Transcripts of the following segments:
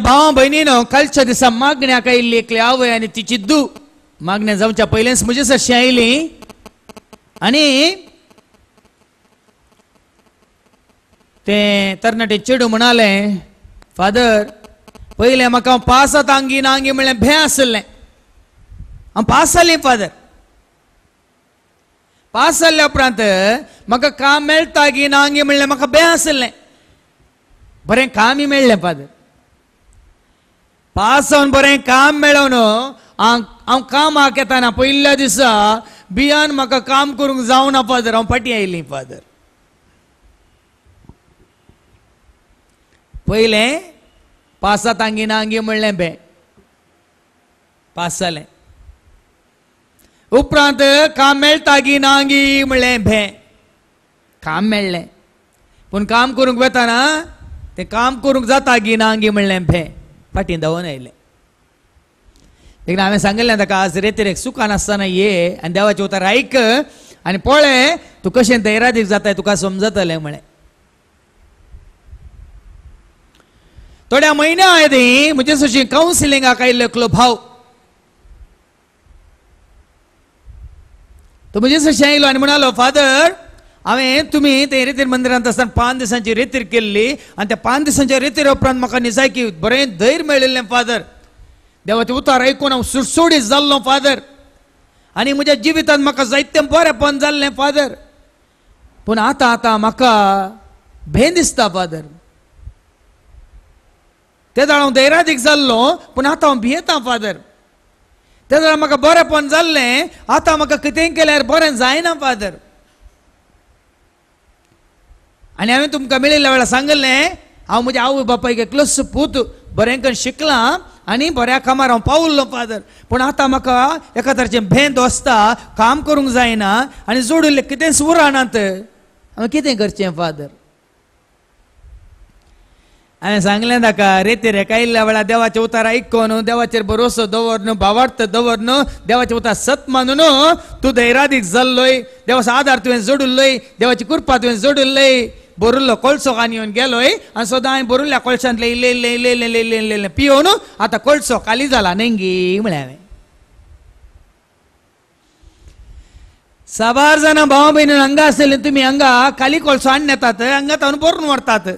भाव भावा बहिणीनं कालच्या दिसा मागण्या काही आवय आणि ती चिद्दू मागण्या जाऊच्या पहिल्याच म्हणजे सशी आयली आणि ते तरणाटे चेडू म्हणाले फादर पहिले म्हाका पासात आंगी ना आंगी म्हणले भे आसले हांव पास जालें फादर पास जाल्ल्या उपरांत म्हाका काम मेळटा गी ना आंगी म्हणलें म्हाका भे आसलें बरें कामय मेळ्ळें फादर पास जावन बरें काम न्हू हांव कामाक येताना पयल्या दिसा बियान म्हाका काम करूंक ना फादर हांव फाटी आयली फादर पयलें पासात आंगी ना आंगी म्हणलें बे पास जालें उपरांत काम मेळटा गी ना म्हणलें भे काम मेळ्ळें पूण काम करूंक वेताना तें काम करूंक जाता गी ना आंगी म्हणलें भे ಪಾಟಿಯಿಂದ दवन ಇಲ್ಲೇ ಈಗ हांवें सांगिल्लें ताका आज रेतेरेक सुखान आसतना ये आनी देवाचे उतर आयक आनी पळय तूं कशें दैरादीक जाता तुका समजतलें म्हळें थोड्या म्हयन्या आयदी म्हजे सुशी कावन्सिलिंगाक आयिल्लो एकलो भाव तो म्हजे सुशी आयलो आनी म्हणालो फादर हांवें तुमी ते रेतीर मंदिरांत आसतना पांच दिसांची रेतीर केल्ली आनी त्या पांच दिसांच्या रेतीर उपरांत म्हाका निजायकी बरें धैर्य मेळिल्लें फादर देवाचें उतार आयकून हांव सुडसुडीत जाल्लो फादर आनी म्हज्या जिवितांत म्हाका जायतें बरेंपण जाल्लें फादर पूण आतां आतां म्हाका भें दिसता फादर ते जाण हांव धैरादीक जाल्लो पूण आतां हांव भियेता फादर ते जाण म्हाका बरेंपण जाल्लें आतां म्हाका कितेंय केल्यार बरें जायना फादर आणि हांवें तुमकां मेळिल्ल्या वेळा सांगल्लें हांव म्हज्या आवय बापायक एकलोच पूत बरेंकन शिकलां आनी बऱ्या कामार हांव पावल्लो फादर पूण आतां म्हाका एका तरचे भेंद वसता काम करूंक जायना आनी जोडिल्लें कितेंच उरनात हांवें कितें करचें फादर हांवें सांगलें ताका रेते रेका येयल्ल्या वेळा देवाचे उतार आयको न्हू देवाचेर भरोसो दवर न्हू भावार्थ दवर न्हू देवाचे उतार सत मानू न्हू तूं धैरादीक जाल्लोय देवाचो आदार तुवें जोडुल्लोय देवाची कृपा तुवें जोडुल्लोय बोरुल्लो कोळसो कान येवन गेलोय आनी सदां हांवें बोरुल्या कोळशांत लेयले लेयले लेयले लेयले पियोन आतां कोळसो काली जाला नेंगी म्हळें हांवें साबार जाणां भाव भयणी हांगा आसलेले तुमी हांगा काली कोळसो हाडून येतात हांगा तावन बोरून व्हरतात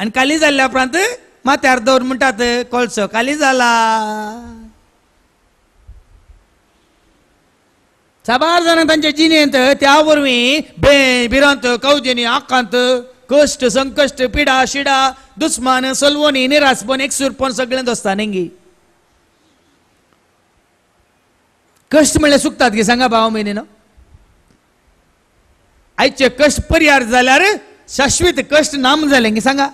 आनी काली जाल्ल्या उपरांत माथ्यार दवर म्हणटात कोळसो काली जाला ಸಬಾರ್ जण त्यांच्या जिनेंत त्यावरवी बे ಬೇ ಬಿರಂತ आकांत कष्ट संकष्ट पिडा शिडा दुस्मान सलवोनी निरासपण एक सुरपण सगळें दोसता नेंगी कश्ट म्हणले सुकतात गे सांगा भाव म्हयने न्हू आयचे कष्ट पर्यार जाल्यार शाश्वत कष्ट नाम झाले गे सांगा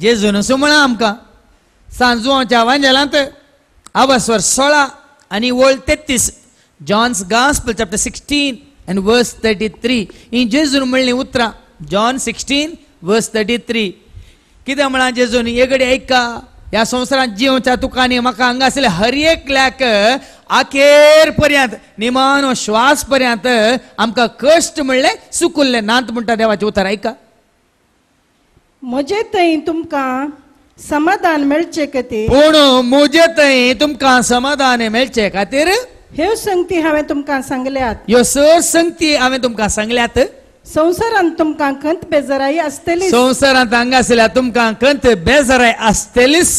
जे सुमळा म्हणा आमकां सांजवाच्या वांजेलांत Ours 16 Sola and he old Tethys. John's 16 and verse 33. इन Jesu म्हणले उतरा John sixteen verse thirty three कितें म्हणा जेजून येगडे आयका ह्या संवसारांत जिवच्या तुकांनी म्हाका हांगासले हर एकल्याक आखेर पर्यंत निमानो श्वास पर्यंत आमकां कश्ट म्हणले सुकुल्ले नांत म्हणटा देवाचे उतार ऐका म्हजे तुमकां समाधान खातीर మెల్చేకతి పూణు थंय तुमकां समाधान मेळचे खातीर ह्यो संगती हांवें तुमकां सांगल्यात ह्यो सर संगती हांवें तुमकां सांगल्यात संवसारांत तुमकां कंत बेजाराई आसतली संवसारांत हांगासल्या तुमकां खंत बेजाराय आसतलीच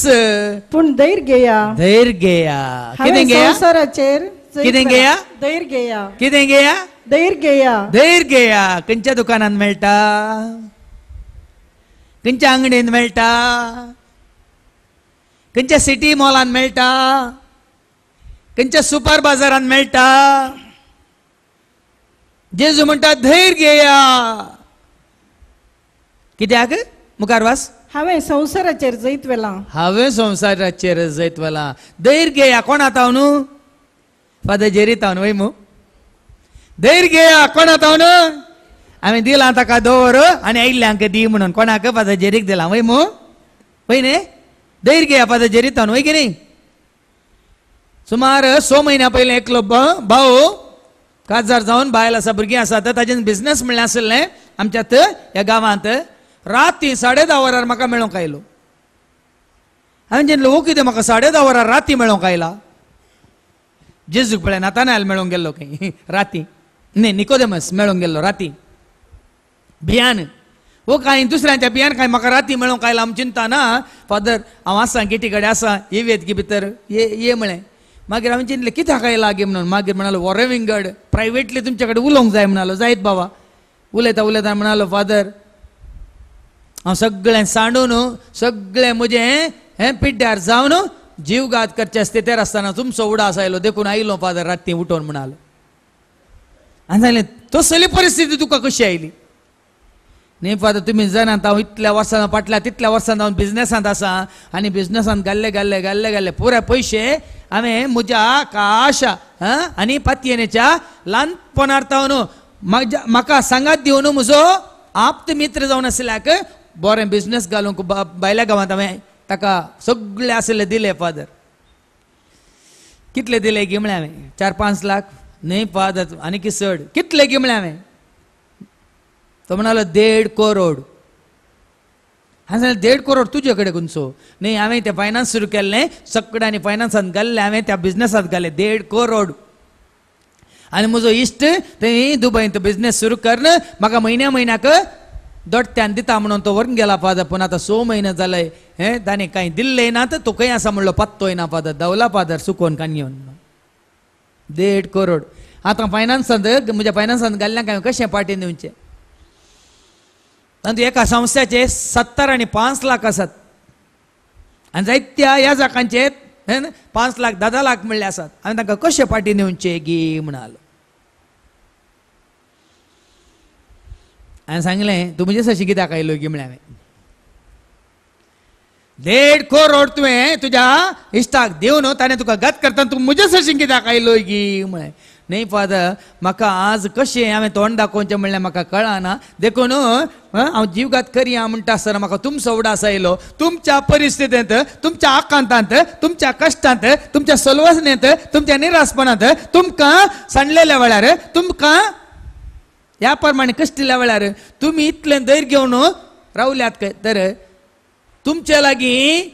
पूण धैर घेया धैर घेया कितें घेया संवसाराचेर कितें घेया धैर घेया कितें घेया धैर्य घेया धैर घेया खंयच्या दुकानांत मेळटा खंयच्या आंगणेंत मेळटा खंयच्या सिटी मॉलान मेळटा खंयच्या सुपर बाजारान मेळटा जेजू म्हणटा धैर्य घेया कित्याक मुखार वास हांवें संवसाराचेर जैत वेला हांवें संवसाराचेर जैत वेला धैर्य घेया कोण आता हांव न्हू फादर जेरी तावन वय मू धैर्य घेया कोण आता हांव न्हू हांवें दिलां ताका दवर आनी आयिल्ल्यांक दी म्हणून कोणाक फादर जेरीक दिलां वय मू पय न्ही ధైర్యపద की नाही सुमार स म्हयन्या पयलीं एकलो भाऊ काजार जावन बायल आसा भुरगीं आसा तर ताजें बिझनेस म्हणलें आशिल्लें आमच्यात ह्या गांवांत राती साडे धा वरार म्हाका मेळोंक आयलो हांवें जेन्ना लोक कितें म्हाका साडे धा वरार राती मेळोंक आयला जेजूक पळय नातानायल मेळोंक गेल्लो खंय राती न्ही निकोदेमस मेळूंक गेल्लो राती भियान हो काही दुसऱ्यांच्या बियान काय म्हाका राती मेळूं काय लांब चिंता ना फादर हांव आसा गेटी कडेन आसा ये वेदकी भितर ये ये म्हळें मागीर हांवें चिंतलें कित्याक काय लागीं म्हणून मागीर म्हणालो वॉरेविंगड प्रायवेटली तुमचे कडेन उलोवंक जाय म्हणालो जायत बाबा उलयता उलयता म्हणालो फादर हांव सगळें सांडून सगळें म्हजें हें पिड्ड्यार जावन जीवघात करचे स्थितीर आसतना तुमचो उडास आयलो देखून आयलो फादर रातीं उठोवन म्हणालो आनी जालें तसली परिस्थिती तुका कशी आयली न्ही फादर तुमी जाणात हांव इतल्या वर्सान पाटल्या तितल्या वर्सान हांव बिझनेसांत आसा आनी बिझनेसांत घाल्ले घाल्ले घाल्ले घाल्ले पुराय पयशे हांवें म्हज्या काशा आनी पातयेनेच्या ल्हानपणार्थावन म्हज्या म्हाका सांगात दिवन म्हजो आप्त मित्र जावन आशिल्ल्याक बरें बिझनेस घालूंक भायल्या गांवांत हांवें ताका सगळें आशिल्ले दिले फादर कितले दिले गिमळे हांवें चार पांच लाख न्हय फादर आनी किसड कितले गिमळे हांवें तो म्हणाला देड करोड हांव सांगलें देड करोड तुजे कडेन खंयचो न्ही हांवें तें फायनान्स सुरू केल्लें सगळ्यांनी फायनान्सान घाल्लें हांवें त्या बिझनेसांत घालें देड करोड आनी म्हजो इश्ट थंय दुबयंत बिझनेस सुरू कर म्हाका म्हयन्या म्हयन्याक दोट्यान दिता म्हणून तो व्हरून गेला फादर पूण आतां स म्हयने जाले हे ताणें कांय दिल्लें ना तर तुकाय आसा म्हणलो पत्तोय ना फादर दवला फादर सुकोन काणयोन देड करोड आतां फायनान्सात म्हज्या फायनान्सांत घाल्ल्या काय कशें पाटेन दिवचें परंतु एका संस्थेचे सत्तर आनी पांच लाख आसात आनी जायत्या ह्या जाकांचेर पांच लाख धा लाख मिळले आसात आणि तांकां कसे पाठी नेऊनचे गी म्हणालो हांवें सांगलें तूं म्हणजे सशी कित्याक आयलो गी म्हळें हांवें देड करोड तुवें तुज्या इश्टाक देऊन ताणें तुका गत करता तूं म्हजे सशी कित्याक आयलो गी म्हळें नाही फादर म्हाका आज कशें हांवें तोंड दाखोवचें म्हणल्यार म्हाका कळना देखून हांव जिवगात करी म्हणटा आसतना म्हाका तुम उडास आयलो तुमच्या परिस्थितींत तुमच्या आकांतांत तुमच्या कश्टांत तुमच्या सलवसनेंत तुमच्या निरासपणांत तुमकां सांडलेल्या वेळार तुमकां ह्या प्रमाणे दिल्या वेळार तुमी इतलें धैर्य घेवन रावल्यात तर तुमचे लागीं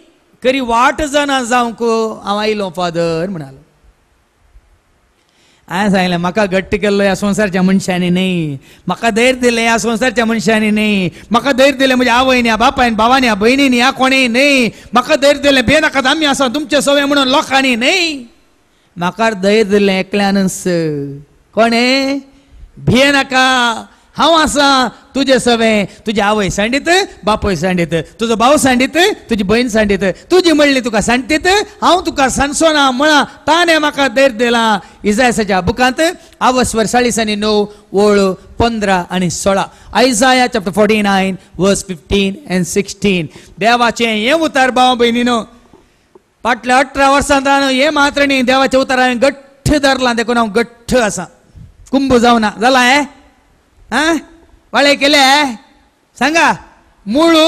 खरी वाट जाणा जावंक हांव आयलो फादर म्हणालो हांवें सांगलें म्हाका घट्ट केल्लो ह्या संवसारच्या मनशांनी न्ही म्हाका धैर्य दिलें ह्या संवसारच्या मनशांनी न्ही म्हाका धैर्य दिलें म्हज्या आवयन ह्या बापायन भावान ह्या भयणीन ह्या कोणें न्ही म्हाका धैर्य भिये बेनाकात आमी आसा तुमचे सवय म्हणून लोकांनी नाही म्हाका धैर्य दिले एकल्यानच कोणे भिये नाका हांव आसा तुजे सवें तुजी आवय सांडीत बापूय सांडीत तुजो भाव सांडीत तुजी भयण सांडीत तुजी म्हणली तुका सांडटीत हांव तुका सांसोना म्हणा ताणें म्हाका धर दिलां इजायसाच्या बुकांत आवस्वर चाळीस आनी णव ओळ पंदरा आनी सोळा आयजाया चॅप्टर फोर्टी नायन वर्स फिफ्टीन एन्ड सिक्स्टीन देवाचें हें उतार भाव भयणीनो फाटल्या अठरा वर्सांतान हे मात्र न्ही देवाच्या उतारान गठ्ठ धरलां देखून हांव गठ्ठ आसा कुंभ जावना जाला हें वाळे केले सांगा सांगा ಮೂಳು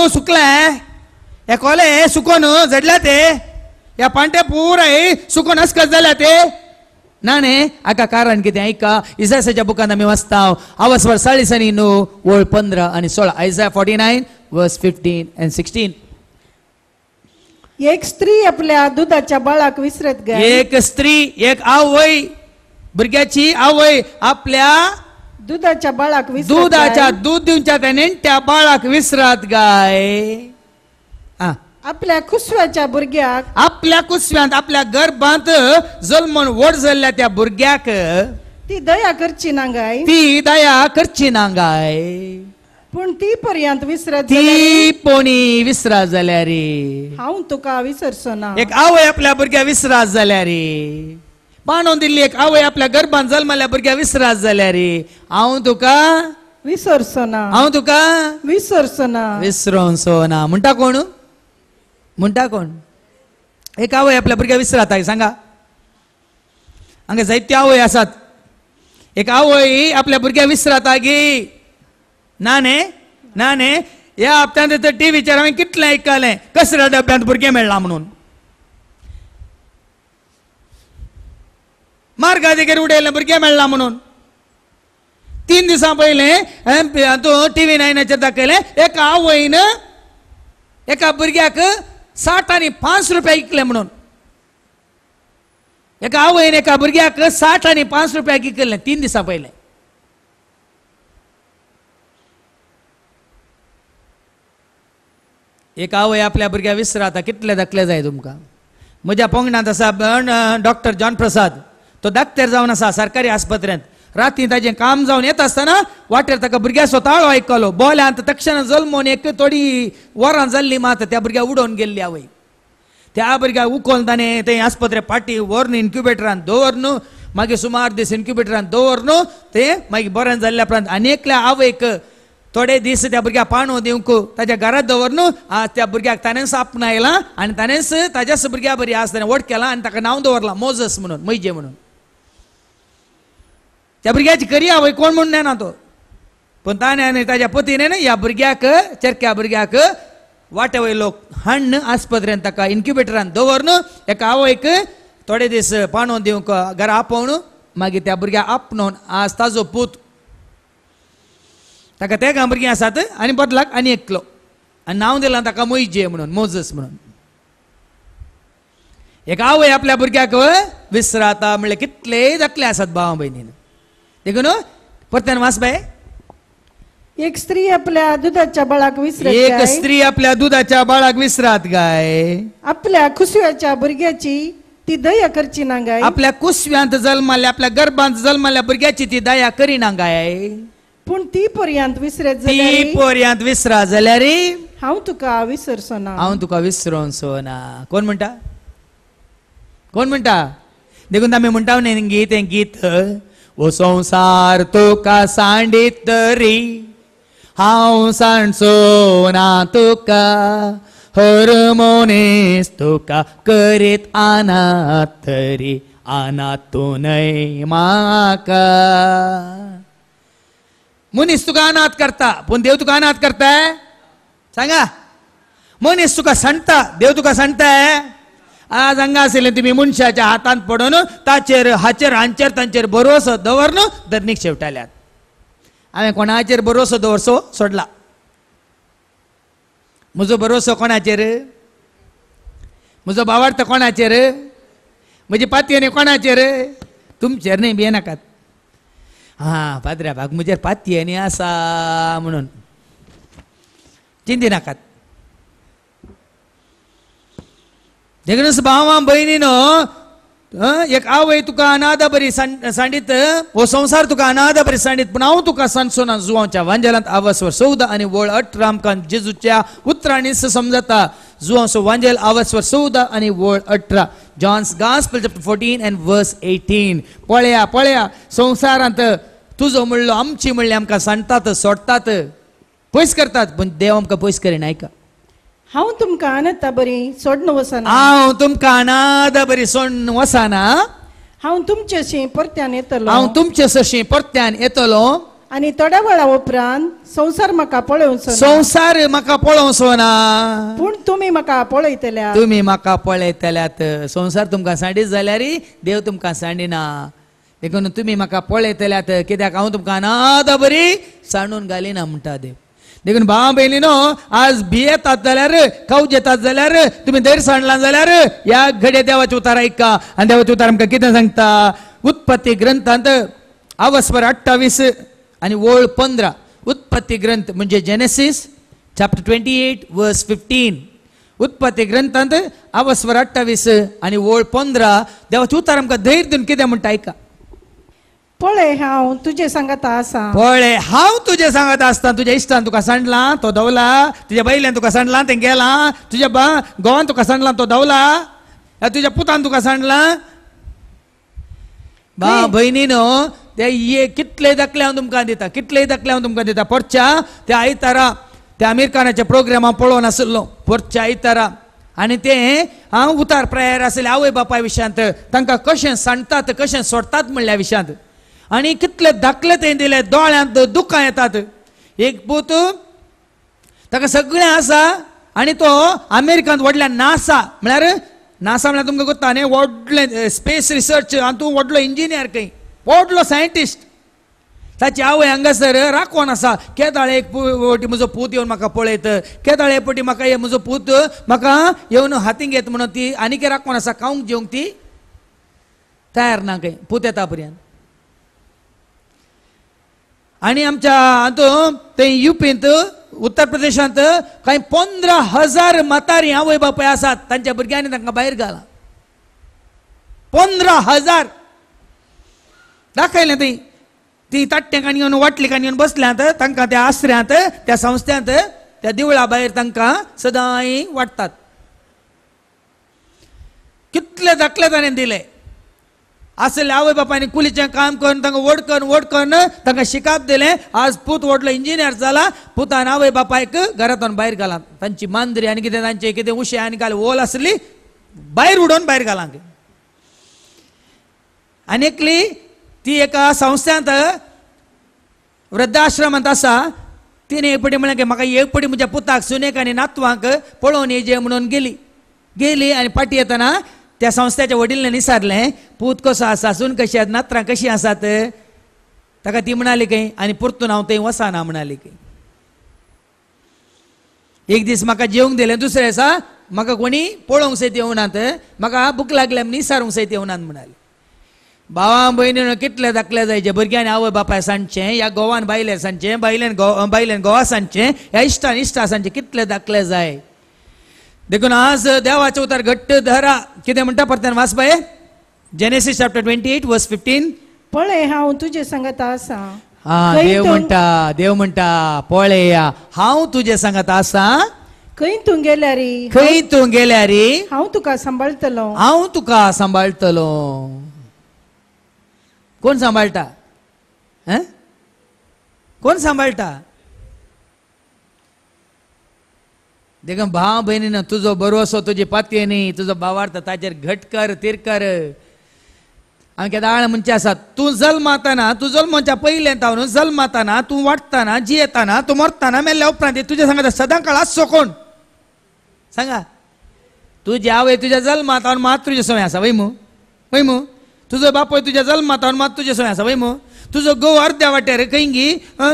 या कोले सुकोन जडला ते या पांटे पुराय सुकोन अस्कस झाल्या ते ना आका कारण किती ऐका इजासाच्या बुकान आमी वाचताव आवसवर वर सनी न्हू वळ पंदरा आनी सोळा आयसा forty nine verse fifteen and sixteen एक स्त्री आपल्या दुधाच्या बाळाक विसरत गेली एक स्त्री एक आवय भुरग्याची आवय आपल्या दुधाच्या बाळाक विसर दुधाच्या दूध दिवच्या त्या त्या बाळाक विसरात गाय आ, आपल्या कुसव्याच्या भुरग्याक आपल्या कुसव्यात आपल्या गर्भात जल्मन वड झाल्या त्या भुरग्याक ती दया करची ना गाय ती दया करची ना गाय पूण ती पर्यंत विसरत ती पोणी विसरा झाल्या रे हा तुका विसरचो ना एक आवय आपल्या भुरग्या विसरात झाल्या रे पाणून दिल्ली एक आवय आपल्या गर्भान जल्मल्या भुरग्या विसरास जाल्या रे हांव तुका ना हांव तुका ना विसरचो ना म्हणटा कोण म्हणटा कोण एक आवय आपल्या भुरग्या विसराता सांगा हांगा जायत्यो आवय आसात एक आवय आपल्या भुरग्या विसराता गे ना ने ना ने या हप्त्यांत टी टीव्हीचेर हांवें कितलें आयकलें कसऱ्या डब्यांत भुरगें मेळना म्हणून अधिकारी उडायला बरं गे मेळला म्हणून तीन दिसां पहिले तो टी व्ही नायनाचेर दाखयले एका आवयन एका भुरग्याक साठ आणि पांच रुपया इकले म्हणून एका आवयन एका भुरग्याक साठ आणि पांच रुपयाक इकल्ले तीन दिसां पहिले एक आवय आपल्या भुरग्या आता कितले दाखले जाय तुमका म्हज्या पंगडांत आसा डॉक्टर जॉन प्रसाद तो दाक्त्यार जावन आसा सरकारी आस्पत्र्यांत रात्री ताजें काम जावन येता आसतना वाटेर ताका भुरग्या ऐकलो आयकलो बोल्यान तक्षण जल्मोन एक थोडी वरां जाल्ली मात त्या भुरग्या उडोवन गेल्ली आवय त्या भुरग्याक उखोल ताणें ते आस्पत्रे फाटी व्हरून इन्क्युबेटरान दवर न्हू मागीर सुमार दीस इन्क्युबेटरान दवर न्हू ते मागीर बरें जाल्ल्या उपरांत आनीकल्या आवयक थोडे दीस त्या भुरग्याक पाणो दिवंक ताज्या घरात दवर न्हू आज त्या भुरग्याक ताणेंच आपणायलां आनी ताणेंच ताज्याच भुरग्या बरी आज ताणें वट केलां आनी ताका नांव दवरलां मोजस म्हणून मैजे म्हणून त्या भुरग्याची करी आवय कोण म्हणून ना तो पण ताणे ताज्या पतीने ना या भुरग्याक चरक्या भुरग्याक वाटवयलो हण्ण आस्पत्रेन ताका इन्क्युबेटरान दवर न्हू एका आवयक थोडे दीस पाणून दिवंक घरा आपोवन मागीर त्या भुरग्या आपणोन आज ताजो पूत ताका काम भुरगीं आसात आनी बदलाक आनी एकलो आनी नांव दिलां ताका मोयजे म्हणून मोजस म्हणून एक आवय आपल्या भुरग्याक विसराता म्हणल्यार कितले धाकले आसात भाव भयणीन देखून हो. परत्यान बाय एक स्त्री आपल्या दुधाच्या बाळाक विसरत एक स्त्री आपल्या दुधाच्या बाळाक विसरात गाय आपल्या खुसव्याच्या भुरग्याची ती दया करची ना गाय आपल्या कुसव्यांत जन्माल्या आपल्या गर्भांत जन्माल्या भुरग्याची ती दया करीना गाय पण ती पर्यंत विसरत ती जाल्यार विसरा विसरा रे हांव तुका विसरसो ना हांव तुका विसरोन सोना कोण म्हणटा कोण म्हणटा देखून आमी म्हणटा न्ही गीत हे गीत वो संसार तुका सांडित तरी हांव सांडचो ना तुका हरमोनेस तुका करीत आना तरी आनात तू नय माका मनीस तुका अनाथ करता पण देव तुका अनाथ करताय सांगा मनीस तुका सांडता देव तुका सांडताय आज हांगा आशिल्लें तुमी मनशाच्या हातांत पडून ताचेर हाचेर हांचेर तांचेर बरोस दवरन धरणीक शेवटाल्यात हांवें कोणाचेर भरोसो दवरसो सोडला म्हजो भरोसो कोणाचेर म्हजो बावार्थ कोणाचेर म्हजी न्ही कोणाचेर तुमचेर न्ही नाकात हां पाद्र्या भाग म्हजेर पातयेने आसा म्हणून चिंती नाकात देखणस भावा बहिणीनं एक आवय तुका अनादा बरी सांडीत हो संसार तुका अनादा बरी सांडीत पूण हांव तुका सांसोना जुवांच्या वांजेलांत आवस्वर चवदा आनी वळ अठरा आमकां जेजूच्या उतरांनी समजता जुवांचो वांजेल आवस्वर चवदा आनी वळ अठरा John's gospel chapter fourteen and verse eighteen पळया पळया संवसारांत तुजो म्हणलो आमची म्हणलें आमकां सांडतात सोडतात पयस करतात पूण देव आमकां पयस करीन आयका हांव तुमकां अनाथा बरी सोडून वसाना हांव तुमकां अनाथ बरी सोडून वसाना हांव तुमच्याशी परत्यान येतलो हांव तुमचे सशी परत्यान येतलो आनी थोड्या वेळा उपरांत संवसार म्हाका पळोवंक संवसार म्हाका पळोवंक सोना पूण तुमी म्हाका पळयतल्या तुमी म्हाका पळयतल्यात संवसार तुमकां सांडीत जाल्यार देव तुमकां सांडिना देखून तुमी म्हाका पळयतल्यात कित्याक हांव तुमकां अनाथ बरी सांडून घालिना म्हणटा देव देखून भाव भयणीनो आज भियेतात जाल्यार कौज येतात जाल्यार तुम्ही धैर्य सांडला जाल्यार या घडये देवाचे उतार ऐका आणि देवाचे उतार आमकां कितें सांगता उत्पत्ती ग्रंथांत आवस्पर अठ्ठावीस आणि ओळ पंधरा उत्पत्ती ग्रंथ म्हणजे Genesis chapter twenty eight verse fifteen उत्पत्ती ग्रंथांत आवस्वर अठ्ठावीस आणि ओळ पंधरा देवाचे उतार आमकां धैर्य दिवन कितें म्हणटा आयका पोळे हांव तुझे सांगत आसा पोळे हांव तुझे सांगत आसता तुज्या इश्टान तुका सांडला तो दवला तुज्या बैल्यान तुका सांडला तें गेला तुज्या बा गोवान तुका सांडला तो दवला तुज्या पुतान तुका सांडला बा भयणीन ते ये कितले दकले हांव तुमकां दिता कितले दकले हांव तुमकां दिता परच्या त्या आयतारा त्या आमिर खानाच्या प्रोग्रामा पळोवन आसलो परच्या आयतारा आनी ते हांव उतार प्रयार आसले आवय बापाय विशांत तांकां कशें सांडतात कशें सोडतात म्हणल्या विशांत आणि कितले धाकले ते दिले दोळ्यांत दुखां येतात एक पूत ताका सगळें आसा आणि तो अमेरिकांत व्हडल्या नासा म्हळ्यार नासा म्हळ्यार तुमकां कोत्ता न्ही व्हडलें स्पेस रिसर्च हातूंत व्हडलो इंजिनियर खंय व्हडलो सायंटिस्ट ताची आवय हांगासर राखोन आसा केदाळे एक फावटी म्हजो पूत येवन म्हाका पळयत एक फावटी म्हाका म्हजो पूत म्हाका येवन हातीक येत म्हणून ती आनीक राखोन आसा खावंक जेवंक ती तयार ना खंय पूत येता पर्यंत आणि आमच्या ते युपींत उत्तर प्रदेशांत काही पंधरा हजार म्हातारी आवय बापाय आसात तांच्या भुरग्यांनी तांकां भायर घाला पंदरा हजार दाखयलें थंय ती ताट्यांकांनी येवन वाटलेकान येवन बसल्यांत तांकां त्या आश्र्यात त्या संस्थांत त्या देवळा भायर तांकां सदांय वाटतात कितले दाखले ताणें दिले అసలు ఆవే काम करून काम करून करून ఓడుకొని करून తంగ शिकाप दिले आज पूत ओढलं इंजिनियर झाला पूत नावय बापायक घरातून बाहेर घाला त्यांची मांदरी आणि किती त्यांचे किती उशी आणि काल ओल असली बाहेर उडोवन बाहेर घालांक आणि एकली ती एका संस्थांत वृद्धाश्रमांत असा तिने एकपटी म्हणलं की म्हाका एकपटी म्हज्या पुताक सुनेक आणि नातवांक पळोवन येजे म्हणून गेली गेली आणि पाटी येताना त्या संस्थेच्या वडिलांनी निसारलें पूत कसो आसा सून कशी आसा नात्रां कशीं आसात ताका ती म्हणाली खंय आनी परतून हांव थंय वसाना म्हणाली खंय एक दीस म्हाका जेवंक दिलें दुसरे दिसा म्हाका कोणी पळोवंक सयत येवनात म्हाका भूक लागल्या निसारूंक सयत येवनात म्हणाले भावां भयणीन कितले धाकले जायचे भुरग्यांनी आवय बापाय सांजचें या गोवान बायले सांजचें बायलेन गो बायलेन गोवा सांजचें ह्या इश्टान इश्टा सांजचें कितले धाकले जाय देखून आज देवाचे उतार घट्ट धरा कितें म्हणटा वास बाय Genesis chapter twenty eight verse fifteen पळय हांव तुजे सांगत आसा हा देव म्हणटा देव म्हणटा पळया हांव तुजे सांगत आसा खंय तूं गेल्या रे खंय तूं गेल्या रे हांव तुका सांभाळतलो हांव तुका सांभाळतलो कोण सांबाळटा कोण सांबाळटा देख भाव बहिणीनं तुझो बरोसो तुझी पातये न्ही तुझो भावार्थ ताचेर घटकर तिरकर आणि केदा आळ म्हणजे आसा तूं जल्माताना तूं जल्मच्या पयलें तावन जल्माताना तूं वाडटाना जियेताना तूं मरताना मेल्ल्या उपरांत तुझ्या सांगा सदां काळ असो कोण सांगा तुझी आवय तुझ्या जल्मात मात तुजे सोय असा वैमू वैमू तुझो मू तुजो बापूय तुज्या मात तुजे सोय असा वै मू तुजो अर्ध्या अर्द्या वाट्यार खंय गी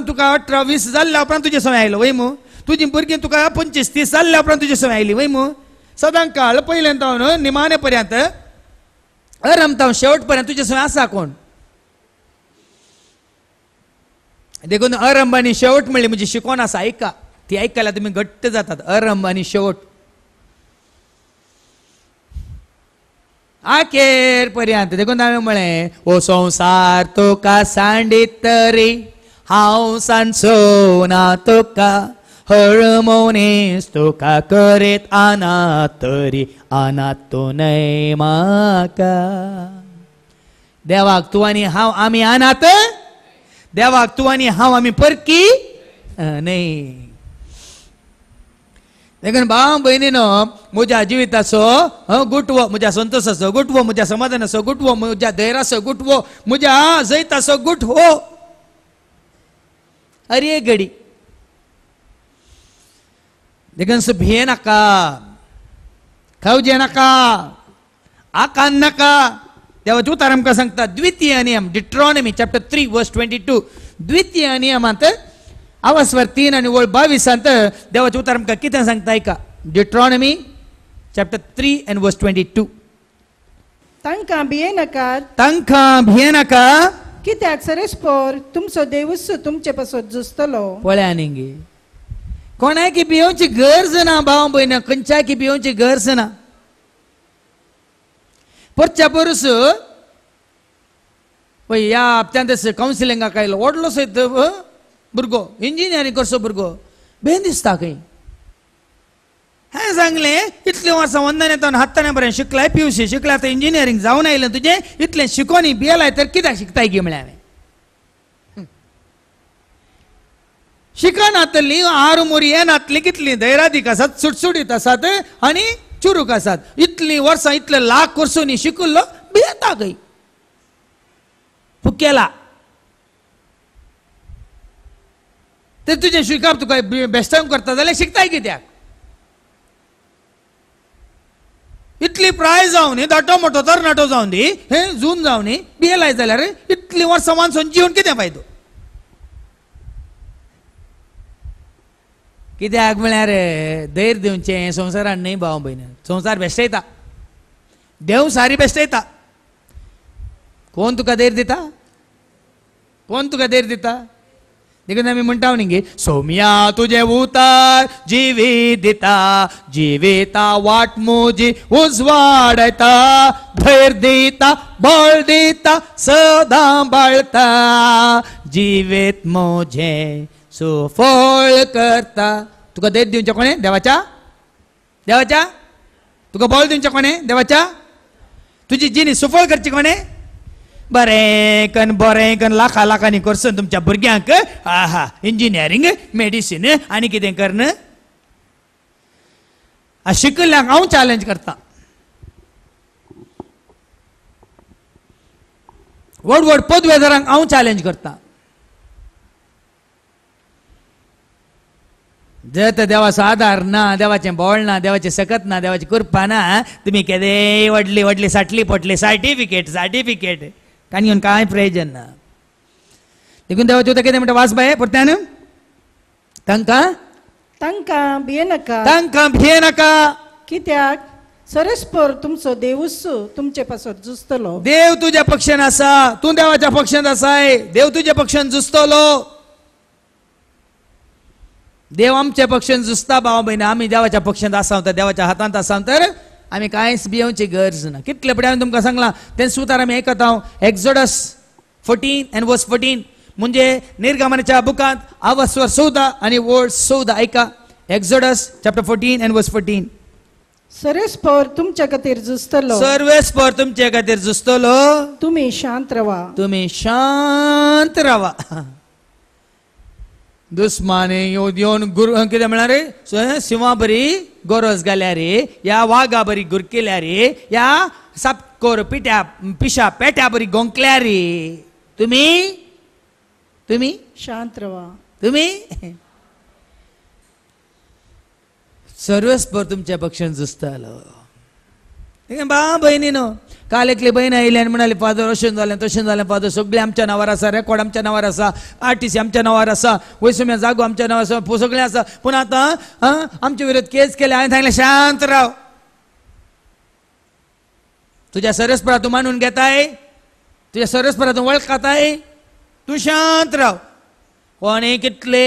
तुका अठरा वीस जाल्ल्या उपरांत तुजे सोय आयलो वैमू तुजी भुरगीं तुका पंचवीस तीस जाल्ल्या उपरांत तुजी सवय आयली वय मू सदां काळ तो न्हू निमाने पर्यंत रमता शेवट पर्यंत तुजे सवय आसा कोण देखून आणि शेवट म्हणली म्हणजे शिकवण आसा ऐका ती ऐकायला तुम्ही घट्ट जातात आणि शेवट आखेर पर्यंत देखून हांवें म्हळें ओ संसार तुका सांडीत तरी हांव सांसो ना तुका हळमोने का करीत आना तरी आना तो नय माका देवाक तू आणि हाव आम्ही अनाथ देवाक तू आणि हाव आम्ही परकी नाही देखून भाव भयणीन मुझ्या जिविताचो गुटवो मुझ्या संतोषाचो गुटवो मुझ्या समाधानाचो गुटवो मुझ्या धैर्याचो गुटवो मुझ्या जैताचो गुटवो अरे घडी దిగంసభేనక కౌజనక ఆకాన్నక దేవదూతారంక సంగత ద్వితీయ నియం Deuteronomy chapter three verse twenty two ದ್ವಿತೀಯ ನಿಯಮ ಅಂತ ಅವಸ್ವರ್ ತೀನ್ आणि ओळ बावीस ಅಂತ देवदूतारमक कितन सांगता ऐका Deuteronomy chapter three and verse twenty two तांकां भियेनाकात तांकां भियेनाका कित्याक सरेश पोर तुमचो देवूच तुमचे पासून झुजतलो पळ्या कोणाकी बियोची गरज ना भाव भयण खंयच्याकी बियोची गरज ना परच्या परस पळय या हप्त्यान तस कावन्सिलिंगाक आयलो व्हडलो सयत भुरगो इंजिनियरींग करचो भुरगो भेन दिसता खंय हांवें सांगलें इतलीं वर्सां वंदन येतान हाताने बरें शिकलाय पी यू सी शिकलाय आतां इंजिनियरींग जावन आयलें तुजें इतलें शिकोनी बी एल आय तर कित्याक शिकताय गे म्हळ्यार हांवें शिकनातली आर मुरयेनातली कितली दैरादीक आसात सुटसुडीत आसात आनी चुरूक आसात इतली वर्सां इतले लाख वर्सूनी शिकुल्लो भियेता गई केला ते तुझे शिकप तुका बेश्टाम करता जाल्यार शिकताय कित्याक इतली प्रायज जावं न्ही दाटो मोटो तरणाटो जावं दी हे जून जावं न्ही बिये जाल्यार इतली वर्सां मानसून जिवन कितें फायदो कित्याक म्हळ्यार धैर्य दिवचें संवसारान न्हय भाव भयण संवसार बेश्टयता देव सारी बेश्टयता कोण तुका धैर्य दिता कोण तुका धैर्य दिता देखून आमी म्हणटा न्ही गे सोम्या तुझे उतार जिवी दिता जिवेता वाट मोजी उजवाडता धैर्य दिता बळ दिता सदां बाळता जिवेत मोजे सुफळ करता तुका देत दिवच्या कोणे देवाच्या देवाच्या तुका बॉल दिवच्या कोणे देवाच्या तुझी जिणी सुफळ करची कोणे बरें कन बरें कन लाखा लाखांनी करसन तुमच्या भुरग्यांक आहा इंजिनियरींग मेडिसीन आनी कितें कर शिकल्ल्यांक हांव चॅलेंज करता व्हड व्हड पदवेदारांक हांव चॅलेंज करता तर देवाचो आधार ना देवाचे बोळ ना देवाचे सकत ना देवाची कृपा ना तुम्ही केदे वडली व्हडली साटली पटली सर्टिफिकेट सर्टिफिकेट काणी येऊन कांय प्रयोजन ना देखून देवाचे उदक कितें म्हणटा वाचबाय तंका तांकां तांकां तंका तांकां नका कित्याक सरस्पर तुमचो देवूच तुमचे पासून जुस्तलो देव तुझ्या पक्षान असा तू देवाच्या पक्षांत असाय देव तुझ्या पक्षान झुजतलो देव आमच्या पक्षान जुस्ता भावा भयणी आम्ही देवाच्या पक्षांत असा होता देवाच्या हातांत असा तर आम्ही कांयच भियेवची गरज ना कितले पडे हांवें तुमकां सांगलां तें सुतार आमी एक हांव Exodus fourteen and verse fourteen म्हणजे निर्गमनाच्या बुकांत आवस्वर सौदा आणि वर्ड सौदा ऐका Exodus chapter fourteen and was fourteen सर्वेस्पर तुमच्या खातीर झुजतलो सर्वेस्पर तुमचे तुमच्या खातीर झुजतलो तुम्ही शांत रावा तुम्ही शांत रावा दुस्माने येऊन गुरु किती म्हणा रे बरी गोरस घाल्या रे या वाघा बरी गुरकिल्या रे या सापकोर पिट्या पिशा पेट्या बरी गोंकल्या रे तुम्ही तुम्ही शांत रवा तुम्ही सर्वस्पर तुमच्या पक्षान झुजतालो बा न काल एकली बहीण आयली आणि म्हणाली फादर अशें जालें तशें जालें फादर सगळे आमच्या नांवार असा रेकॉर्ड आमच्या नांवार असा आर टी सी आमच्या नांवार असा वैसुम्या जागो आमच्या नावावर आसा पो आसा पूण आतां आं आमचे विरोध केस केले आणि सांगले शांत राव तुज्या सरस्परा तूं मानून घेताय तुज्या तू वळखात आहे तूं शांत राव कोणे कितले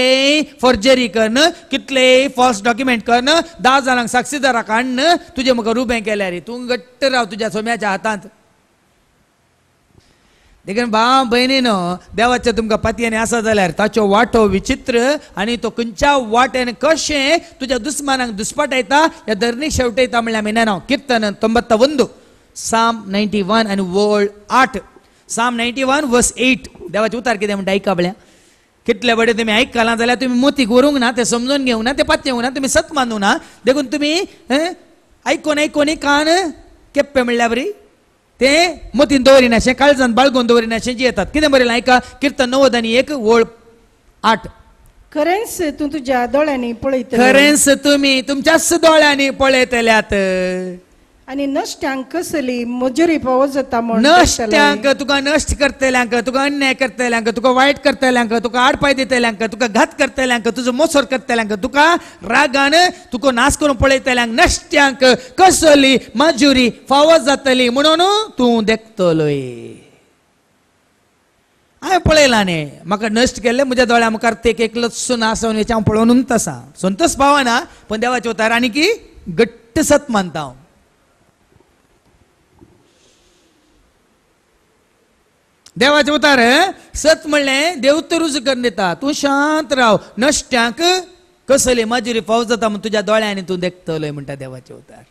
फॉर्जरी करणं कितले फॉल्स डॉक्युमेंट करणं धा जाणांक साक्षीदाराक हाडन तुजे म्हाका रुबें केल्या रे तूं घट्ट राव तुज्या सोम्याच्या हातांत देखीन भाव भयणीनो देवाच्या तुमकां पतयांनी आसा जाल्यार ताचो वाटो विचित्र आनी तो खंयच्या वाटेन कशें तुज्या दुस्मानांक येता या धरणीक शेवटयता म्हळ्यार आमी नेनाव कीर्तन तोंबत्ता वंद साम नायन्टी वन आनी वर्ल्ड आठ psalm ninety one verse eight देवाचे उतार कितें म्हणटा ऐका बळ्या कितले बडे तुम्ही ऐकला जाल्यार तुम्ही मोती करूंक ना ते समजून घेऊ ना ते पातयेवंक ना तुम्ही सत मानू ना देखून तुम्ही ऐकून ऐकून कान केप्पे म्हणल्या बरी ते मतीन दवरिनाशें काळजात बाळगून दवरिनाशें जी येतात कितें बरे ऐका कीर्तन नव्वद आनी एक ओळ आठ खरेंच तू तुझ्या दोळ्यांनी पळयत खरेंच तुम्ही तुमच्याच दोळ्यांनी पळयतल्यात आणि नष्ट्यांक कसली मजुरी पावज जाता म्हण नष्ट तुका नष्ट करतल्यांक तुका अन्याय करतल्यांक तुका वायट करतल्यांक तुका आडपाय दितल्यांक तुका घात करतल्यांक तुजो मोसोर करतल्यांक तुका रागान तुका नास करून पळयतल्यांक नष्ट्यांक कसली मजुरी फावज जातली म्हणून तूं देखतलोय हांवें पळयलां न्ही म्हाका नश्ट केल्लें म्हज्या दोळ्या मुखार तेक एक सून आसा हांव पळोवनूच आसा संतोस पावना पूण देवाच्या उतार आनी की घट्ट सत मानता हांव देवाचे उतार सत म्हणलें देव तर रुजू करून दिता तू शांत राह नश्ट्यांक कसले माजेरी फाव जाता म्हणून तुज्या दोळ्यांनी तूं देखतलय म्हणटा देवाचे उतार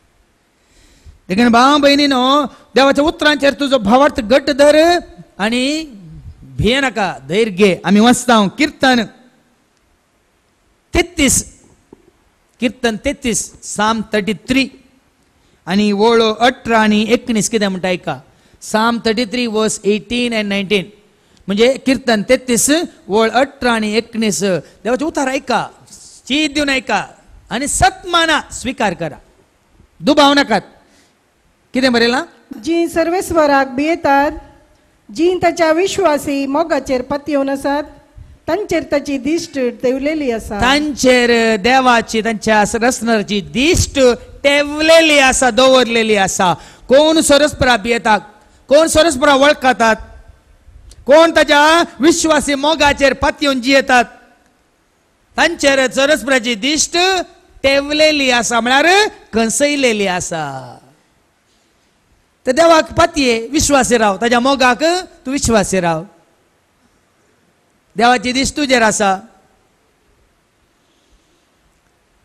देखीन भाव भयणी न्हू देवाच्या उतरांचेर तुजो भावार्थ घट धर आणि भिये नका धैर्य घे आमी वाचता कीर्तन तेत्तीस कीर्तन तेत्तीस साम थर्टी थ्री आणि ओळ अठरा आणि एकोणीस किती म्हणता ऐका psalm thirty three verse eighteen and nineteen म्हणजे कीर्तन तेहतीस वळ अठरा आणि एकणीस देवाचे उतार ऐका चीज देऊन ऐका आणि सत्माना स्वीकार करा दुबाव नकात किती बरेला जी सर्व स्वराक भियेतात जी त्याच्या विश्वासी मोगाचेर येऊन आसात तांचेर ताची दिश्ट तेवलेली आसा तांचेर देवाची तांच्या रसनाची दिष्ट तेवलेली असा दवरलेली असा कोण सरस्परा प्राप कोण सरस्परा वळखतात कोण त्याच्या विश्वासी मोगाचेर पातयेवन जियेतात तांचेर सरस्पराची दिश्ट टेवलेली आसा म्हळ्यार कणसयलेली आसा तर देवाक पातये विश्वासी राव ताच्या मोगाक तू विश्वासी राव देवाची दिश्ट तुजेर आसा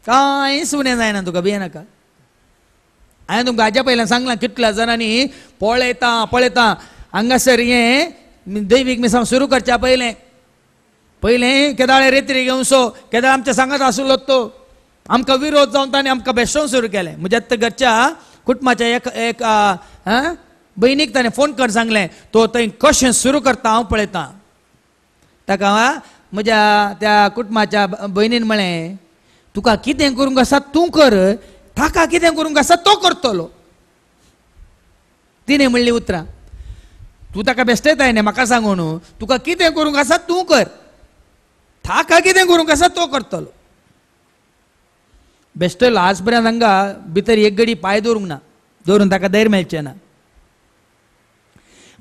कांयच उणें जायना तुका भिये नाका हांवें तुमकां हाच्या पयल्यान सांगलां कितल्या जाणांनी पळयता पळयता हांगासर हें दैवीक मिसांग सुरू करच्या पयलें पयलें केदाळे रेत्री घेवन सो केदाळ आमच्या सांगत आसलो तो आमकां विरोध जावन ताणें आमकां बेश्टोवन सुरू केलें म्हज्या घरच्या कुटुंबाच्या एक एक भयणीक ताणें फोन कर सांगलें तो थंय कशें सुरू करता हांव पळयतां ताका म्हज्या त्या कुटुंबाच्या भयणीन म्हळें तुका कितें करूंक आसा तूं कर काका कितें करूंक आसा तो करतलो तिणें म्हणली उतरां तूं ताका जाय न्ही म्हाका सांगू न्हू तुका कितें करूंक आसा तूं कर ताका कितें करूंक आसा तो करतलो बेश्टो आज पर्यंत हांगा भितर एक गडी पांय दवरूंक ना दवरून ताका धैर्य मेळचें ना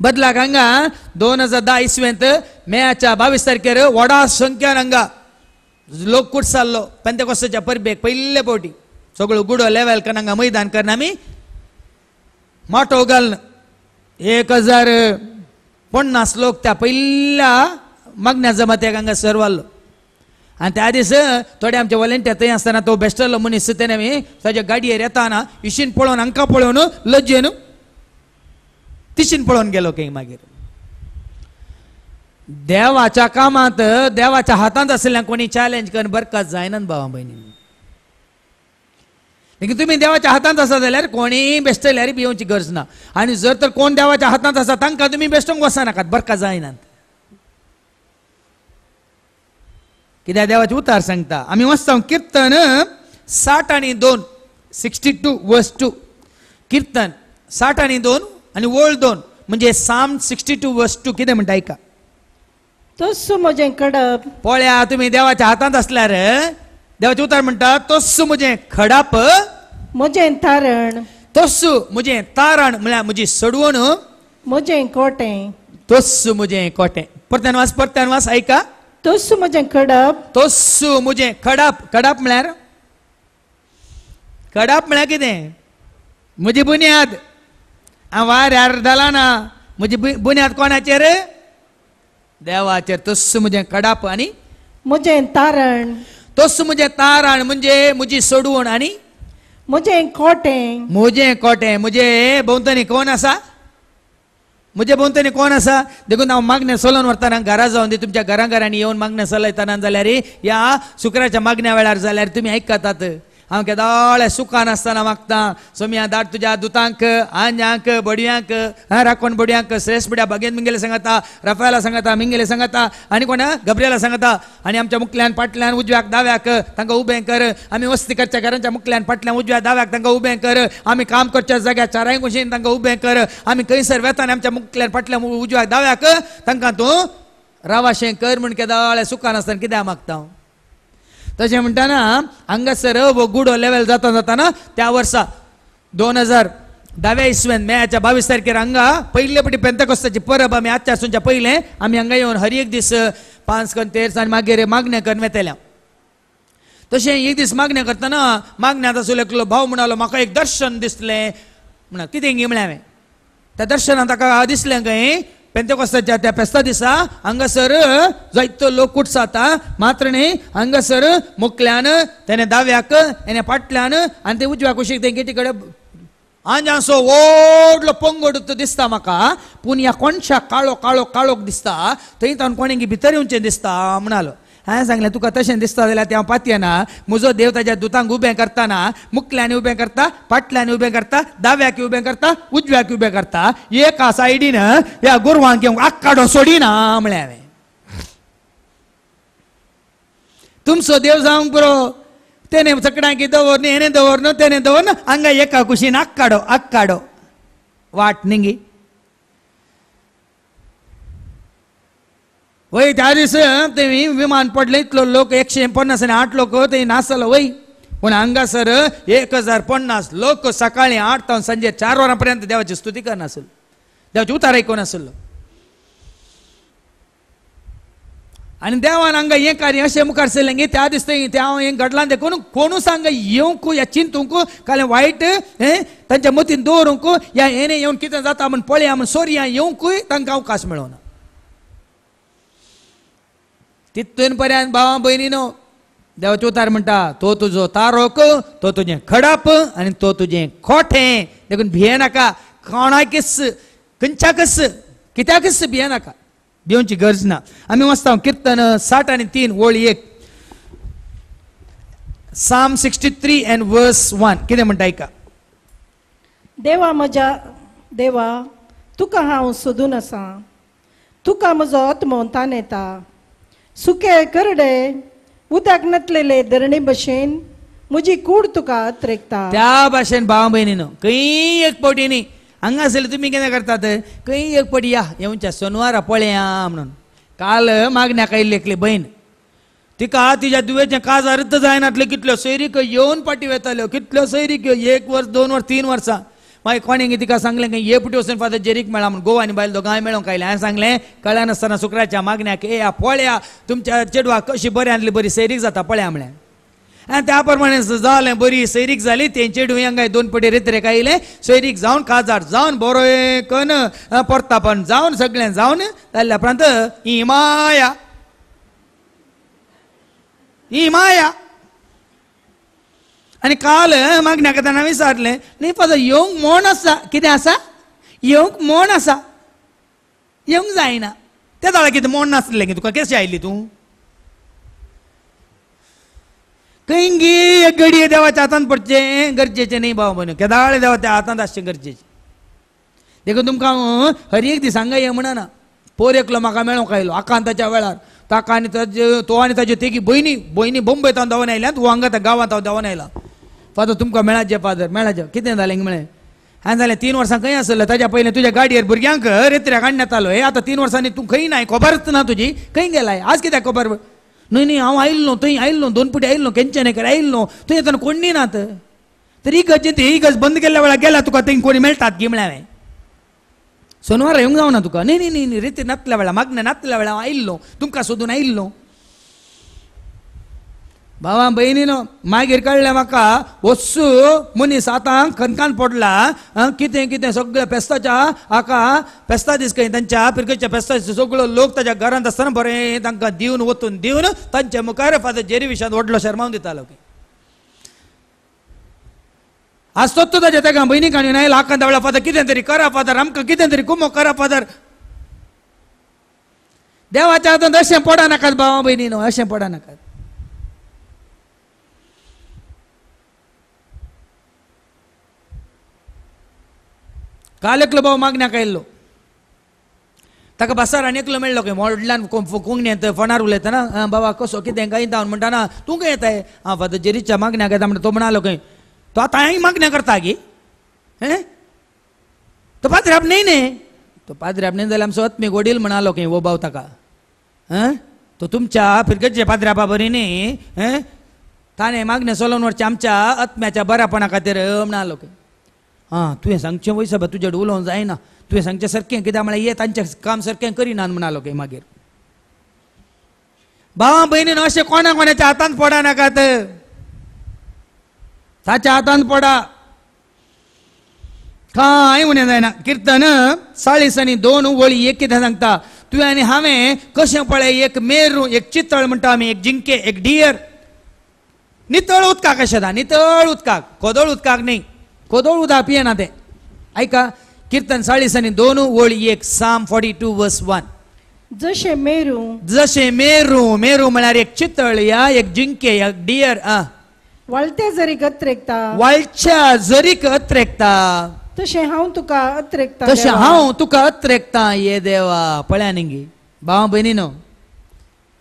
बदलाक हांगा दोन हजार धा इसवेंत मेच्या बावीस तारखेर व्हडा संख्यान हांगा लोक कुट सारलो पेंतकोस्ताच्या परबेक पयल्ले फावटी సొగలు గుడో मैदान कर मैदान కన్నామి मोठ घालन एक हजार पन्नास लोक त्या पहिल्या मागण्या जमात्याक हांगा सर आणि आनी त्या दिस थोडे आमचे वॉलेंटियर थंय असताना तो बेश्टेलो मनीस त्याने आमी त्याच्या गाडयेर येताना इशीन पळोवन हांकां पळोवन लज्जेन तिशीन पळोवन गेलो केंग मागीर देवाच्या कामात देवाच्या हातांत आशिल्ल्या कोणी चॅलेंज करून बरकत जायना भावा भयणी देखील तुम्ही देवाच्या हातांत आसा जाल्यार कोणीय बेश्टेल्यार भिवची गरज ना आणि जर तर कोण देवाच्या हातांत आसा तांकां तुमी बेश्टोंक वचनाकात बरका जायनात कित्याक देवाचे उतार सांगता आमी वचता कीर्तन साठ आणि दोन सिक्स्टी टू वर्स टू कीर्तन साठ आणि दोन आणि वळ दोन म्हणजे psalm sixty two verse two कितें म्हणटा आयका तसो म्हजें कडप पळया तुमी देवाच्या हातांत असल्यार देवाचे उतार म्हणतात तोस्सु मुझे खडाप म्हजे तारण तोस्सु मुझे तारण म्हळ्यार म्हजी सडवण म्हजे कोटें तोस्सु मुझे कोटे परत्यान वास परत्यान वास आयका तोस्सु म्हजे खडप तोस्सु मुझे खडाप खडाप म्हळ्यार खडाप म्हळ्यार कितें म्हजी बुन्याद हांव वाऱ्यार जाला ना म्हजी बुन्याद कोणाचेर देवाचेर तस्सु म्हजें कडाप आनी म्हजें तारण तोस मुझे तारण म्हणजे मुझी सोडवण आणि मुझे कोटें मुझे कोटे मुझे भोवतणी कोण असा मुझे भोवतणी कोण असा देखून हांव मागण्या सोलोवन व्हरतना घरा जावन तुमच्या घरा घरांनी येवन मागण्या सलयतना जाल्यार या शुक्राच्या मागण्या वेळार जाल्यार तुम्ही ऐकतात हांव केदाळे सुखान आसतना मागता सोम्या दाट तुज्या दुतांक आंज्यांक बडयांक राखोण बडयांक श्रेष्ठ बिड्या भगेन मिंगेले सांगता रफायला सांगता मिंगेले सांगता आनी कोण गब्रेला सांगता आनी आमच्या मुखल्यान पाटल्यान उजव्याक दाव्याक तांकां उबें कर आमी वस्ती करच्या घरांच्या मुखल्यान पाटल्यान उजव्या दाव्याक तांकां उबें कर आमी काम करच्या जाग्यार चाराय कुशीन तांकां उबें कर आमी खंयसर आनी आमच्या मुखल्यान पाटल्यान उजव्याक दाव्याक तांकां तूं रावाशें कर म्हण केदाळे सुखान आसतना कित्याक मागता हांव तशें म्हणताना हांगा व लेवल लेवल जाता जाताना त्या वर्षा दोन हजार दाव्या इसवेन मेच्या बावीस तारखेर हांगा पहिले पटी पेंतकोस्ताची परब आमी आजच्या आसूनच्या पहिले आम्ही हांगा येवन हर एक दीस पांच कन तेर्स आनी मागीर मागण्या करून वेतल्या तशें एक दीस मागण्या करताना मागण्या आतां एकलो भाव म्हणालो म्हाका एक दर्शन दिसलें म्हणा कितें घे म्हळें हांवें त्या दर्शनान ताका दिसलें खंय పెంతకొస్త त्या పెస్త दिसा हंगासर जायतो लोक कुठसाता जाता मात्र न्ही हंगासर मुकल्यान त्याने दाव्याक त्याने पाटल्यान आनी ते उजव्या कुशीक तेंगे तिकडे आंजांसो व्हडलो तो दिसता म्हाका पूण ह्या कोणशाक काळो काळो काळोक दिसता थंय तावन कोणेंगे भितर येवचें दिसता म्हणालो हांवें सांगलें तुका तशें दिसता जाल्यार तें हांव पातयें ना म्हजो देव ताज्या दुतांक उबें करताना मुकल्यान उबें करता पाटल्यान उबें करता दाव्याक उबें करता उजव्याक उबें करता एका सायडीन ह्या गोरवांक घेवंक आक्काडो सोडिना म्हळें हांवें तुमचो देव जावंक पुरो तेणें चकडांकी दवर न्हू हेणें दवर न्हू तेणें दवर न्हू हांगा एका कुशीन आक्काडो आक्काडो वाट निंगी वय त्या दिस ते विमान पडले इतलो लोक एकशे पन्नास आणि आठ लोक ते नासलो वय पण हंगासर एक हजार पन्नास लोक सकाळी आठ तावन संजय चार वरांपर्यंत पर्यंत देवाची स्तुती करणार देवाची उतार आयकनासलो आणि देवान हांगा हे कार्य अशें मुखार सरलें त्या त्या दिस ते हांव हें घडलां देखून कोणूच हांगा येवंक या चिंतूंक कालें वायट हें तांच्या मतीन दवरूंक या येणे येऊन कितें जाता म्हणून पळया म्हूण सोरया येवंकूय तांकां अवकाश मेळोना तिथून पर्यंत भावा भयणीनो देवाचे उतार म्हणटा तो तुजो तारोक तो तुझे खडप आणि तो तुझे खोठे देखून भिये नाका कोणाकच खंयच्याकच कित्याकच भिये नाका भिवची गरज ना आम्ही वचता कीर्तन साठ आणि तीन ओळी एक psalm sixty three and verse one कितें म्हणटा आयका देवा म्हज्या देवा तुका हा सोदून असा तुका म्हजो आत्मोंतान येता सुके करडे उदक नतलेले धरणे भशेन म्हजी कूड तुका त्रेकता त्या भाशेन भाव भयणीन खंय एक पावटी न्ही हांगासले तुमी कितें करतात खंय एक पावटी या येवच्या सोनवारा पळया म्हणून काल मागण्याक आयिल्ली एकली भयण तिका तिच्या दुवेचें काजार जायनातल्यो कितल्यो सोयरीक येवन पाटी वेताल्यो कितल्यो घे एक वर्ष दोन वर्ष तीन वर्सां मागीर कोणी तिका सांगलें की पुटी वचून फादर जेरीक मेळा म्हणून गोवानी बायल दोघांय मेळोंक आयलें हांवें सांगलें कळनासतना शुक्राच्या मागण्याक या पळया तुमच्या चेडवाक कशी बरी आणली बरी सैरीक जाता पळया म्हळ्यार आनी त्या प्रमाणे जालें बरी सैरीक जाली तें चेडूं हांगा दोन पटी रेत्रेक आयलें सैरीक जावन काजार जावन बरो कन परतापण जावन सगळें जावन जाल्ल्या उपरांत ही माया आनी काल मग नाका तेन्ना नाही न्ही येऊक येवंक असा आसा कितें आसा येवंक असा आसा येवंक जायना त्या ताळा कितें म्हूण नसले की तुका कशी आयली तूं कंगी एक घडये देवाच्या हातांत पडचें गरजेचें न्ही भाव बनू केदाळ देवाच्या हातांत आसचें गरजेचें देखून तुमकां हांव हर एक दिसांगा ये म्हणना पोर एकलो म्हाका मेळोंक आयलो आकांताच्या वेळार ताका आनी ताजे तो आनी ताज्यो तेगी भयणी भयणी बोंबयता हांव धांवन आयल्यात वो हांगा गांवांत हांव धांवन आयला फादर तुमकां मेळाचे फादर मेळाचे कितें जालें म्हळें हांवें जालें तीन वर्सां खंय आसलें ताच्या पयलीं तुज्या गाडयेर भुरग्यांक रेत्र्या येतालो हे आतां तीन वर्सांनी तूं खंय नाय खबरच ना तुजी खंय गेलाय आज कित्याक खबर न्हय न्हय हांव आयिल्लो थंय आयिल्लो दोन पुटी आयिल्लो न्हय आयिल्लो थंय येताना कोणी नात तर ही गजी ती ही गज बंद केल्ल्या वेळा गेला तुका थंय कोणी मेळटात गी म्हळ्यार हांवें सोनवार येवंक जावना तुका न्ही न्ही न्ही रेती नातल्या वेळार मागण्या नातल्या वेळार हांव आयिल्लो तुमकां सोदून आयिल्लो भावा बहिणीन मागीर कळ्ळें म्हाका वस्सू मनीस आतां कणकान पडला कितें कितें सगळें पेस्ताच्या हाका पेस्ता दिसकय तांच्या पिरकेच्या पेस्ताचो सगळो लोक ताच्या घरांत आसतना बरें तांकां दिवन वचून दिवन तांच्या मुखार फादर जेरी विशांत व्हडलो शर्मावन दितालो आज तो ताच्या तेका बहिणीक काणी आयला हाका दावळा फादर कितें तरी करा फादर आमकां कितें तरी कुमो करा फादर देवाच्या हातांत अशें पडा नाकात भावा बहिणीनो अशें पडनाकात काल भाऊ मागण्याक మాగ్నాకాయల్లో ताका बासार आनी एकलो मेळ्ळो काय मोडल्यान कोंकणी येता फोनार उलयतना बाबा कसो कितें काय येता म्हणटाना तूं खंय येताय हांव फादर जेरीच्या मागण्याक येता म्हणटा तो म्हणालो खंय तो आतां हांवें मागण्या करता गे तो पाद्राब न्ही न्ही तो पाद्राब न्ही जाल्यार आमचो आत्मीक वडील म्हणालो खंय वो भाव ताका तो तुमच्या फिरगेच्या पाद्राबा बरी न्ही ताणें मागणें सोलोवन व्हरचें आमच्या आत्म्याच्या बऱ्यापणा खातीर म्हणालो खंय हां तुवें सांगचे वय सभा तुझ्या उलोवंक जायना तुवें सांगचे सारखे कित्याक म्हळ्यार हे तांचें काम सारखे करिना म्हणालो काय मागीर भावा भयणीन अशें कोणा कोणाच्या हातांत पडा नाकात ताच्या हातांत पडा काय म्हणे जायना किर्तन चाळीस आनी दोन वळी एक कितें सांगता तुवें आनी हांवें कशें पळय एक मेरू एक चितळ म्हणटा आमी एक जिंके एक डियर नितळ उदकाक अशें जाता नितळ उदकाक कोदळ उदकाक न्ही उदा पिये ना ते ऐका कीर्तन साळीस आणि दोन ओळी एक psalm forty two verse one जसे मेरू जसे मेरू मेरू म्हळ्यार एक चितळ या एक जिंके या डियर आ वळते जरी अत्रेकता वळच्या जरी अत्रेकता तशें हांव तुका अत्रेकता तसे हांव तुका अत्रेकता ये देवा पळया निंगी भाव भयणी न्हू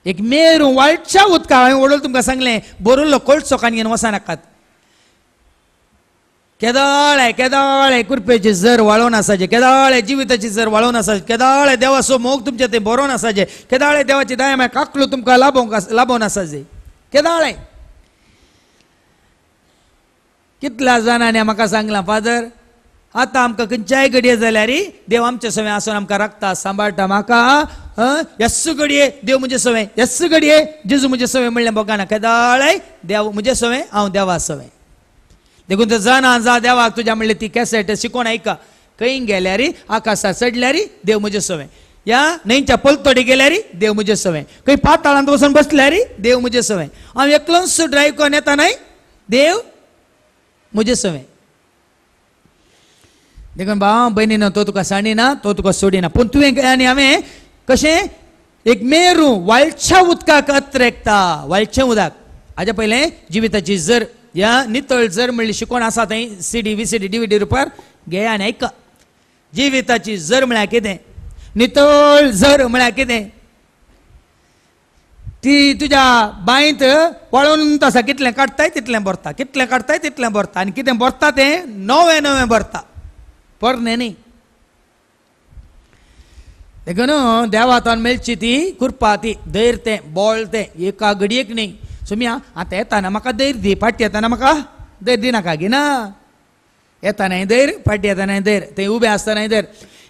एक मेरू वाळश्या उदका हांवें ओडोल तुमकां सांगलें बरोल्लो कोल्ड सोकान घेवन नाकात केदाळ केदाळे केदाळे कुरपेची जर वाळोवन आसाचे केदाळे जिविताची जर वाळोवन केदाळ केदाळे देवासो मोग तुमचे ते बरोवन आसाचे केदाळे देवाची दायमाय काकलो तुमकां लाभवून असायचे केदाळ केदाळे कितल्या जाणांनी म्हाका सांगला फादर आतां आमकां खंयच्याय घडये जाल्यार देव आमच्या सवय आसून आमकां राखता सांबाळटा म्हाका यस्स घडये देव म्हजे सवय यस्स घडये जेजू म्हजे सवय म्हणलें बोगाणा केदाळे देव म्हजे सवय हांव देवा सवय देखून तर जण आंजा देवाक तुझ्या म्हणले ती कॅसेट शिकोण ऐका कैंग गेल्या रे आकाशात चडल्या रे देव मुझे सवय या न्हंयच्या पलतोडी गेल्या रे देव मुझे सवय खंय पाताळांत वचून बसल्या री देव मुझे सवय हांव एकलोच ड्राईव्ह करून येता नाही देव म्हजे सवय देखून भाव ना तो तुका ना तो तुका सोडिना पूण तुवें आनी हांवें कशें एक मेरू वाळच्या उदकाक अत्र एकता वाळच्या उदक हाज्या पयलें जिविताची जर या नितळ जर म्हणली शिकोण आसा थंय C D V C D D V D रुपार घे आनी आयक जिविताची जर म्हळ्यार कितें नितळ जर म्हळ्यार कितें ती तुज्या बायंत वळून आसा कितलें काडटाय तितलें भरता कितलें काडटाय तितलें भरता आनी कितें भरता तें नवें नवें भरता पर न्ही देखून देवातान मेलची ती कुरपा ती धैर्य तें बोळ तें एका घडयेक न्ही सोम्या आतां येताना म्हाका दैर दी फाटी येताना म्हाका दैर दिनाका घेना येतानाय दैर फाटी येतानाय दैर ते उबे आसतानाय दैर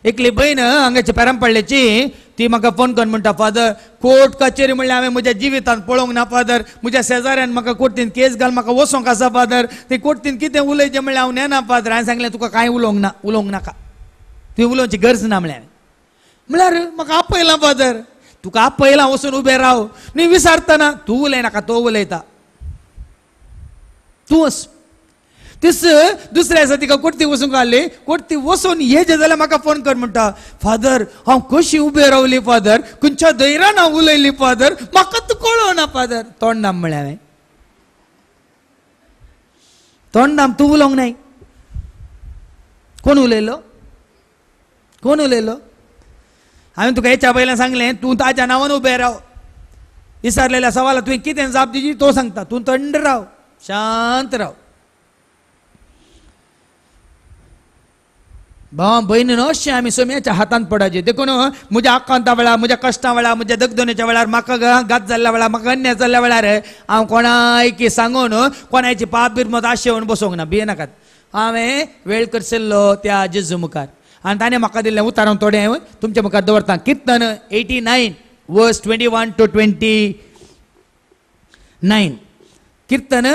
एकली भयण हांगाची पडल्याची ती म्हाका फोन करून म्हणटा फादर कोर्ट कचेरी म्हणल्यार हांवें म्हज्या जिवितांत पळोवंक ना फादर म्हज्या शेजाऱ्यान म्हाका कोर्टीन केस घाल म्हाका वसोंक आसा फादर ते कोर्टीन कितें उलयचें म्हणल्यार हांव नेना फादर हांवें सांगलें तुका कांय उलोवंक ना उलोवंक नाका तुवें उलोवची गरज ना म्हणल्यार म्हणल्यार म्हाका आपयलां फादर तू तुका पयला वचून उबे राव न्ही विसारतना तूं उलयनाका तो उलयता तू अस तिस दुसऱ्या दिसा तिका वसून वचूंक आसली वसून वचून जे जाल्यार म्हाका फोन कर म्हणटा फादर हा कशी उभे रावली फादर खंयच्या धैर्यान हांव उलयली फादर म्हाका तूं ना फादर तोंडाम म्हणलें हांवें तोंडाम तूं उलोवंक नाय कोण उलयलो कोण उलयलो हांवें तुका हेच्या पयलें सांगलें तूं ताच्या नांवान उबें राव विसरलेल्या सवाला तुवें कितें जाप दिजी तो सांगता तूं थंड राव शांत राव भाव भयणीन अशें आमी सोम्याच्या हातांत पडाचे देखून म्हज्या आकांता वेळार म्हज्या कश्टां वेळार म्हज्या दगदोनेच्या वेळार म्हाका घात जाल्ल्या वेळार म्हाका अन्याय जाल्ल्या वेळार हांव कोणाक सांगून कोणाची पाप बिरमत आशेवन बसोंक ना भिये नाकात हांवें वेळ करसल्लो त्या जेजू मुखार आणि ताणे म्हाका दिल्लें उतारांव थोडें हांव तुमच्या मुखार दवरतां किर्तन eighty nine verse twenty one to twenty nine किर्तन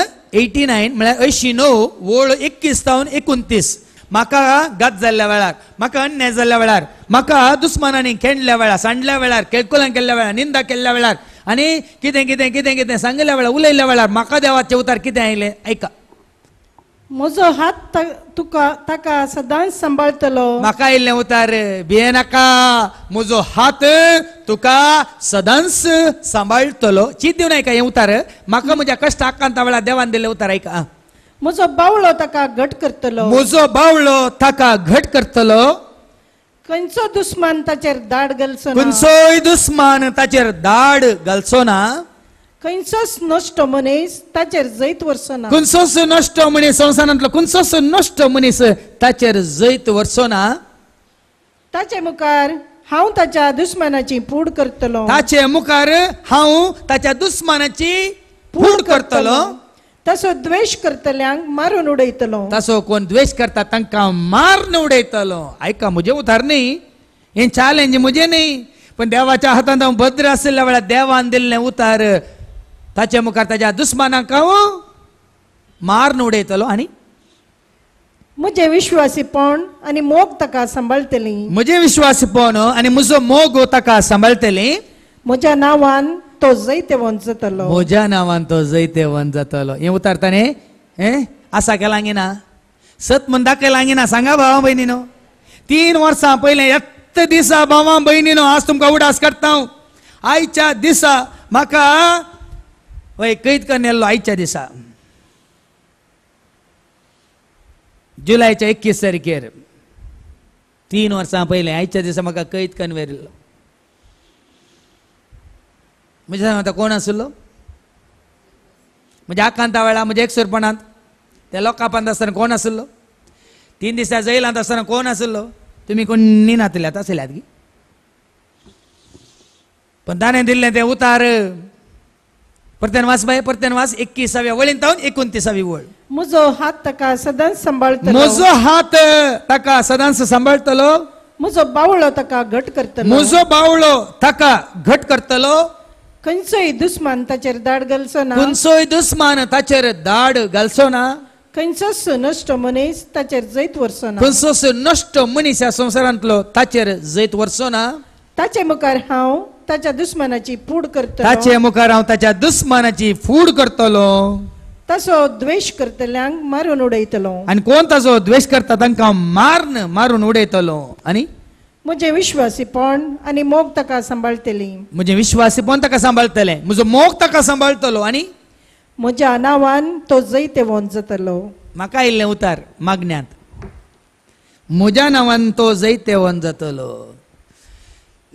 एटी नायन म्हळ्यार अंयशीं णव वळ एकवीस सावन एकुणतीस म्हाका गत जाल्ल्या वेळार म्हाका अन्याय जाल्ल्या वेळार म्हाका दुस्मानांनी खेळल्या वेळार सांडल्या वेळार केळकुलां केल्ल्या वेळार निंदा केल्ल्या वेळार आनी कितें कितें कितें कितें सांगिल्ल्या वेळार उलयल्या वेळार म्हाका देवाचे उतार कितें आयलें आयका हात हात तुका सदांच ಸದಾನ್ सांभाळतलो ಮಕ उतार भिये नाका म्हजो हात तुका सदांच सांभाळतलो चित दिवन आयका हे उतार म्हाका म्हज्या आकांत वेळा देवान दिले उतार आयका म्हजो बावळो ताका घट करतलो म्हजो बावळो ताका घट करतलो खंयचो दुस्मान ताचेर दाड घालचो खंयचोय दुस्मान ताचेर दाड घालचो ना કંસસ નષ્ટ ताचेर તાચેર જૈત વર્ષના કુંસોસ નષ્ટ मनीस संवसारांतलो कुंसोस नश्ट मनीस ताचेर जैत वरचो ना ताचे मुखार हांव ताच्या दुस्मानाची पूड करतलो ताचे मुखार हांव ताच्या दुस्मानाची पूड करतलो तसो द्वेष करतल्यांक मारून उडयतलो तासो कोण द्वेष करता तांकां मारून उडयतलो आयका म्हजें उदाहरण न्ही हें चॅलेंज म्हजें न्ही पण देवाच्या हातांत हांव भद्र आशिल्ल्या वेळार देवान दिल्लें उतार ताचे मुखार ताच्या दुस्मानाक हांव मारून उडयतलो आनी म्हजे विश्वासीपण आनी मोग ताका सांबाळतली म्हजे विश्वासीपण आनी म्हजो मोग ताका सांबाळतली म्हज्या नांवान तो जैते वन जातलो म्हज्या नांवान तो जैते वन जातलो हे उतरता ताणे हे आसा केला ना सत म्हण दाखयला ना सांगा भावा तीन वर्सां पहिले यत्त दिसा भावा भयणीन आज तुमकां उडास करता हांव आयच्या दिसा म्हाका वय ಕೈದ್ येल्लो आयच्या दिसा जुलैच्या एकवीस तारखेर तीन वर्सां पयलीं आयच्या दिसा म्हाका कैद कन्वेरिल्लो म्हज्या सांग आतां कोण आसलो म्हज्या आकांता वेळा म्हज्या एकसुरपणांत त्या लोकांपांत आसतना कोण आसलो तीन दिसा जैलांत आसतना कोण आसलो तुमी कोण निनातल्यात आसल्यात गी पण ताणें दिल्लें तें उतार प्रत्यनवास बाय प्रत्यनवास एकविसाव्या ताऊन एकोणतीसावी वळ मुजो हात तका सदांच सांबाळतलो म्हजो हात ताका सदांच सांबाळतलो मुजो बावळो तका घट करतलो म्हजो बावळो ताका घट करतलो खंयचोय दुस्मान ताचेर दाड घालचो ना खंयचोय दुस्मान ताचेर दाड घालचो ना खंयचोच नश्ट मनीस ताचेर जैत वरचो ना खंयचोच नश्ट मनीस ह्या संवसारांतलो ताचेर जैत वरचो ना ताचे मुखार हांव त्याच्या दुश्मनाची फूड करतो ताचे मुखार हांव ताच्या दुस्मानाची फूड करतलो तसो द्वेष करतल्यांक मारून उडयतलो आनी कोण ताजो द्वेष करता तांकां मारन मारून उडयतलो आनी म्हजे विश्वासीपण आनी मोग ताका सांबाळटली म्हजें विश्वासीपण ताका सांबाळतलें म्हजो मोग ताका सांभाळतलो आणि म्हज्या नांवान तो जैते वंचतलो म्हाका आयिल्लें उतार मागण्यांत म्हज्या नांवान तो जैते वन जातलो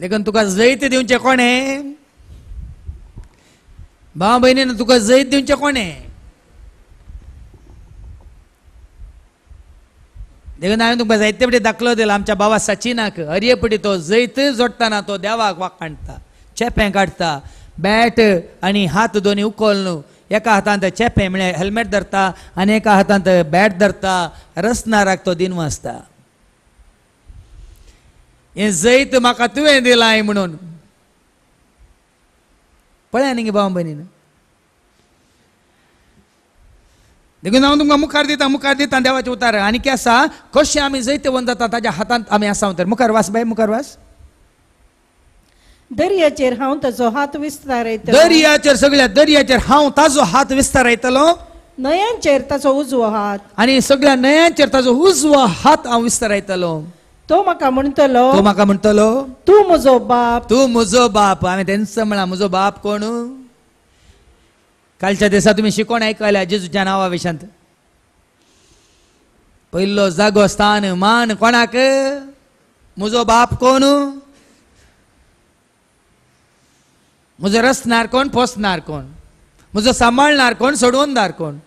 लेकिन तुका जैत दिवचे कोणे भाव भयणीन तुका जैत दिवचे कोणे देखून हांवें तुमकां जायते फावटी दाखलो दिला आमच्या बाबा सचिनाक हरये पटी तो जैत जोडटाना तो देवाक वाक काडटा चेपे काडटा बॅट आनी हात दोनी उखल न्हू एका हातांत चेपे म्हळ्यार हेल्मेट धरता आनी एका हातांत बॅट धरता रसनाराक तो दिनवासता हे जैत म्हाका तुवें दिलाय म्हणून पळया न्ही भाव भयणीन देखून हांव तुमकां मुखार दिता मुखार दिता देवाचे उतार आनी कितें आसा कशें आमी जैत जाता ताज्या हातांत आमी आसा तर मुखार वास बाय मुखार वास दर्याचेर हांव ताजो हात विस्तारयतलो दर्याचेर सगळ्या दर्याचेर हांव ताजो हात विस्तारयतलो न्हयांचेर ताजो उजवो हात आनी सगळ्या नयांचेर ताजो उजवो हात हांव विस्तारयतलो तो म्हाका म्हणटलो तो म्हाका म्हणटलो तू म्हजो बाप तू म्हजो बाप हांवें तेंच म्हणा म्हजो बाप कोण कालच्या दिसा तुमी शिकोण आयकल्या जेजूच्या नांवा विशांत पयलो जागो स्थान मान कोणाक म्हजो बाप कोण म्हजो रचणार कोण पोसणार कोण म्हजो सांबाळणार कोण सोडवणदार कोण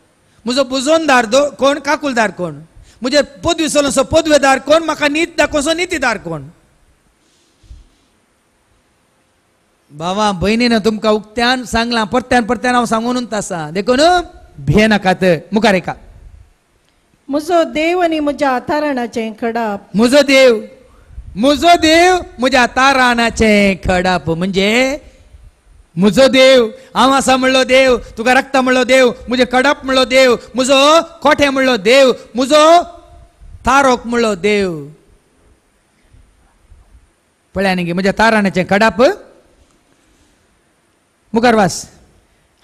म्हजो दो कोण काकुलदार कोण मुझे पदवी सोलो सो पदवेदार कोण म्हाका नीत दाखोसो नितीदार कोण भावा भयणीन तुमकां उक्त्यान सांगलां परत्यान परत्यान हांव सांगूनच आसा देखून भिये नाकात मुखार एका म्हजो देव आनी म्हज्या आताराणाचें खडप म्हजो देव म्हजो देव म्हज्या आताराणाचें खडप म्हणजे मुझो देव आवासा आसा देव तुका रक्त म्हणलो देव मुझे कडप म्हणलो देव मुझो कोठे म्हणलो देव मुझो तारोक म्हणलो देव पळया न्ही म्हज्या ताराण्याचें कडाप मुखार वास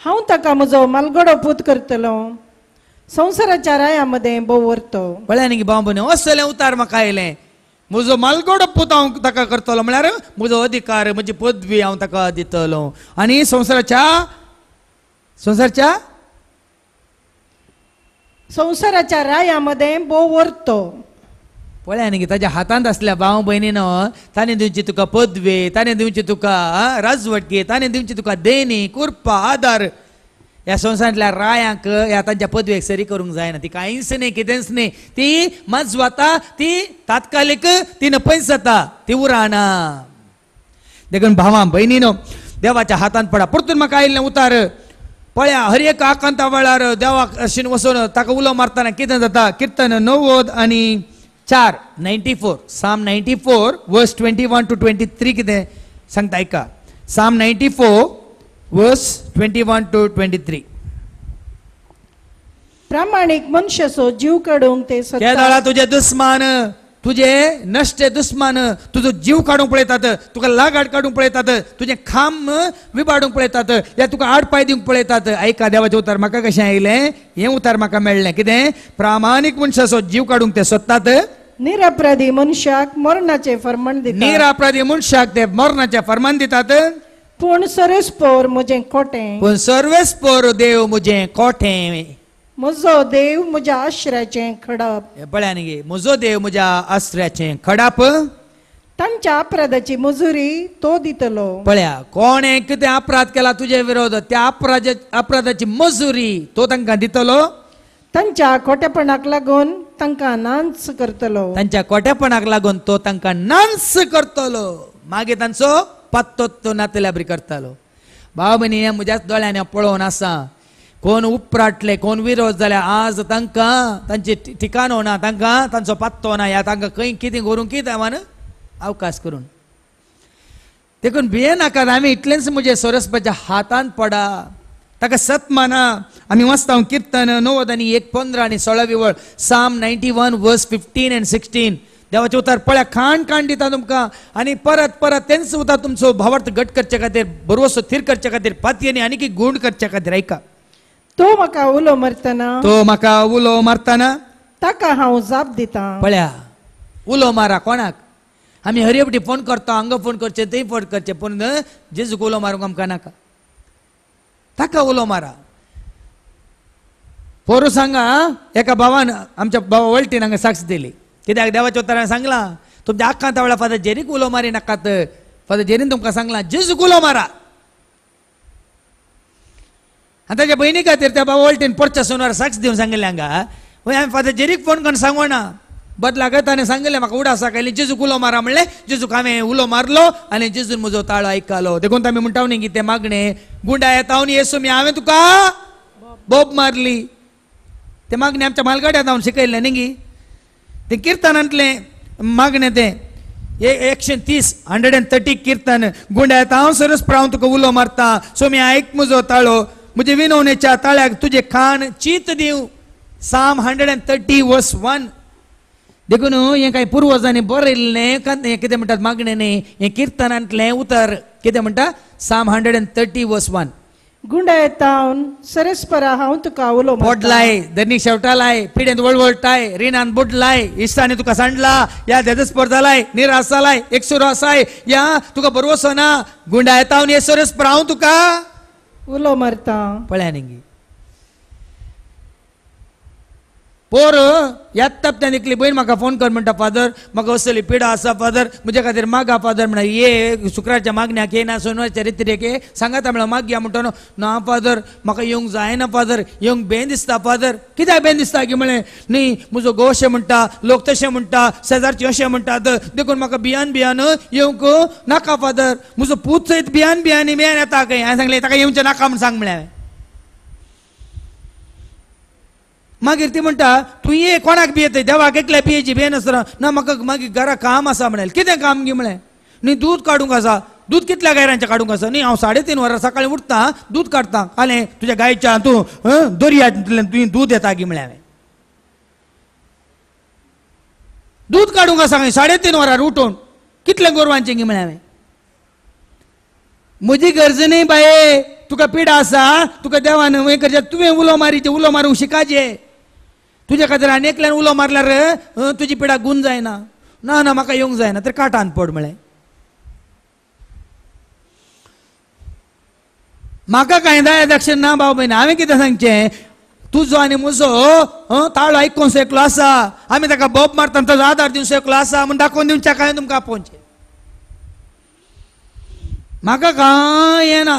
हांव मुझो मलगडो मालगडो पूत करतलो संवसाराच्या राया मदें भोव व्हरतो पळया न्ही बाबा असलें उतार म्हाका आयलें म्हजो मालगोड पुत हांव ताका करतलो म्हळ्यार म्हजो अधिकार म्हजी पदवी हांव ताका दितलो आनी संवसाराच्या संवसाराच्या संवसाराच्या राया रायामध्ये बो वरतो पळया न्ही ताच्या हातांत आसल्या भाव भयणीन ताणें दिवची तुका पदवी ताणें दिवची तुका राजवटकी ताणें दिवची तुका देणी कुर्पा आदार या संवसारांतल्या रायांक या तांच्या पदवेक सरी करूंक जायना ती कांयच न्ही कितेंच न्ही ती मज वता ती तात्कालीक ती नपैस जाता ती उराणा देखून भावां भयणीन देवाच्या हातान पडा परतून म्हाका आयिल्लें उतार पळया हर एक आकांता वेळार देवाक अशीन वचून ताका उलो मारताना कितें जाता किर्तन णव्वद आनी चार ninety four psalm ninety four verse twenty one to twenty three कितें सांगता आयका psalm ninety four verse 21 to 23. प्रामाणिक मनुष्य सो जीव काढून ते त्या स्वतः तुझे दुस्मान तुझे नष्ट दुस्मान तुझो जीव काढूंक पळयतात तुका लागाड काढूंक पळयतात तुझे खांब विबाडूंक पळयतात या तुका आडपाय दिवंक पळयतात आयका देवाचे उतार म्हाका कशें आयलें हें उतार म्हाका मेळ्ळें कितें प्रामाणीक मनशाचो जीव काडूंक ते सोदतात निरपराधी मनुष्याक मरणाचे फरमान दिता निरअपराधी मनशाक ते मरणाचे फर्मान दितात पूर्ण सर्वेस पोर मुझे कोठे पण सर्वेस पोर देव मुझे कोठे मुझो देव मुझ्या आश्रयाचे खडप बळ्यान गे मुझो देव मुझ्या आश्रयाचे खडप तांच्या अपराधाची मजुरी तो दितलो पळ्या कोणे कितें अपराध केला तुझे विरोध त्या अपराजा अपराधाची मजुरी तो तांकां दितलो तांच्या खोटेपणाक लागून तांकां नांस करतलो तांच्या खोटेपणाक लागून तो तांकां नांस करतलो मागीर तांचो नातल्या ಪತ್ತೊತ್ತು ನತ್ತಲೆ ಕರ್ತಲು ಬಾಬನಿ म्हज्याच दोळ्यांनी पळोवन आसा कोण उपराटले कोण विरोध जाल्यार आज तांकां तांचे ठिकाणो ना तांकां तांचो पत्तो ना या तांकां खंय कितें करूंक कितें देवान अवकाश करून देखून भियेनाकात आमी इतलेंच म्हजे सरस्वच्या हातान पडा ताका सत माना आमी वाचता किर्तन णव्वद आनी एक पंदरा आनी सोळा विवळ psalm ninety one verse fifteen and sixteen देवाचे उतार पळ्या खाण खाण दिता तुमकां आनी परत परत तेंच उतार तुमचो भावार्थ घट करचे खातीर बरोसो थीर करचे खातीर पातयेनी आनीक गूण करचे खातीर आयका तो म्हाका उलो मारतना तो म्हाका उलो मारतना ताका हांव जाप दिता पळ्या उलो मारा कोणाक आमी हरिवटी फोन करता हांगा फोन करचे थंय फोन करचे पूण जेजूक उलो मारूंक आमकां नाका ताका उलो मारा पोरू सांगा एका भावान आमच्या भावा वळटीन हांगा साक्ष दिली कित्याक देवाच्या उत्तरान सांगला तुमच्या आख्खा वेळा फादर जेरीक उलो मारी नाकात फादर जेरीन तुमकां सांगला जिज उलो मारा आनी ताच्या भयणी खातीर त्या बाबा वळटेन परच्या सोनार साक्ष दिवन सांगिल्लें हांगा हय हांवें फादर जेरीक फोन करून सांगोना बदला गत ताणें सांगिल्लें म्हाका उडा साकयली जेजूक उलो मारा म्हणलें जेजूक हांवें उलो मारलो आनी जेजून म्हजो ताळो आयकलो देखून तामी म्हणटा न्ही कितें मागणें गुंडा येतावन येसू मी हांवें तुका बोब मारली ते मागणी आमच्या मालगाड्या जावन शिकयल्लें न्ही ते कीर्तनांतले मागणे ते एकशे तीस हंड्रेड अँड थर्टी कीर्तन गुंड्या हांव सरस प्रावन तुका उलो मारता सो मी आयक मुजो ताळो म्हजे विनवणेच्या ताळ्याक तुझे खाण चीत दिव psalm hundred and thirty verse one देखून हो, हे काही पूर्वजांनी बरयल्लें हे कितें म्हणटात मागणे न्ही हे कीर्तनांतलें उतर कितें म्हणटा psalm hundred and thirty verse one गुंडा येतावून सरस परा तुका उलो पोटलाय धनी शेवटालाय पिढेंत वळवळटाय रिणान बुडलाय इश्टाने तुका सांडला या धेदस स्पर्धालाय निराश जालाय एक सुर असाय या तुका बरोसो ना गुंडा येतावून हे सरस परा हांव तुका उलो मरता पळ्या निंगी पोर येत्तापत्यान एकली भयण म्हाका फोन कर म्हणटा फादर म्हाका असली पिडा आसा फादर म्हजे खातीर मागा फादर म्हणा ये शुक्राच्या मागण्याक ये ना सोनवारच्या रित्रेक ये सांगाता माग या म्हणतो ना फादर म्हाका येवंक जायना फादर येवंक बेन दिसता फादर कित्याक बेन दिसता की म्हळें न्ही म्हजो गोव अशें म्हणटा लोक तशें म्हणटा शेजारचे अशें म्हणटात देखून म्हाका बियान बियान येवंक नाका फादर म्हजो पूत सयत बियान बियान बियान येता काय हांवें सांगलें ताका येवचें नाका म्हण सांग म्हळ्यार मागीर ती म्हणटा ये कोणाक बी देवाक एकल्या पियेची बी नासतना ना म्हाका मागीर घरा काम आसा म्हणले कितें काम गी म्हणलें न्ही दूद काडूंक आसा दूद कितल्या गायरांचे काडूंक आसा न्ही हांव साडे तीन वरां सकाळीं उठता दूद काडटा आले तुज्या गायच्या तूं दर्यांतल्यान तुवें दूद येता गे म्हणलें हांवें दूद काडूंक आसा खंय साडे तीन वरार उठून कितले गोरवांचे गी म्हणलें हांवें म्हजी गरज न्ही बाये तुका पिडा आसा तुका देवान हे करचें तुवें उलो मारीचें उलो मारूंक शिकाचें तुझ्या खातीर आनी एकल्यान उलो मारल्यार तुजी पिडा गुण जायना ना ना म्हाका येवंक जायना तर काटान पड म्हळें म्हाका कांय दाय दक्षिण ना भाव भयणी हांवें कितें सांगचें तुजो आनी म्हजो ताळो आयकून एकलो आसा आमी ताका बॉब मारता ताजो आदार दिवंक एकलो आसा म्हूण दाखोवन दिवच्या काय तुमकां आपोवचें म्हाका कांय येना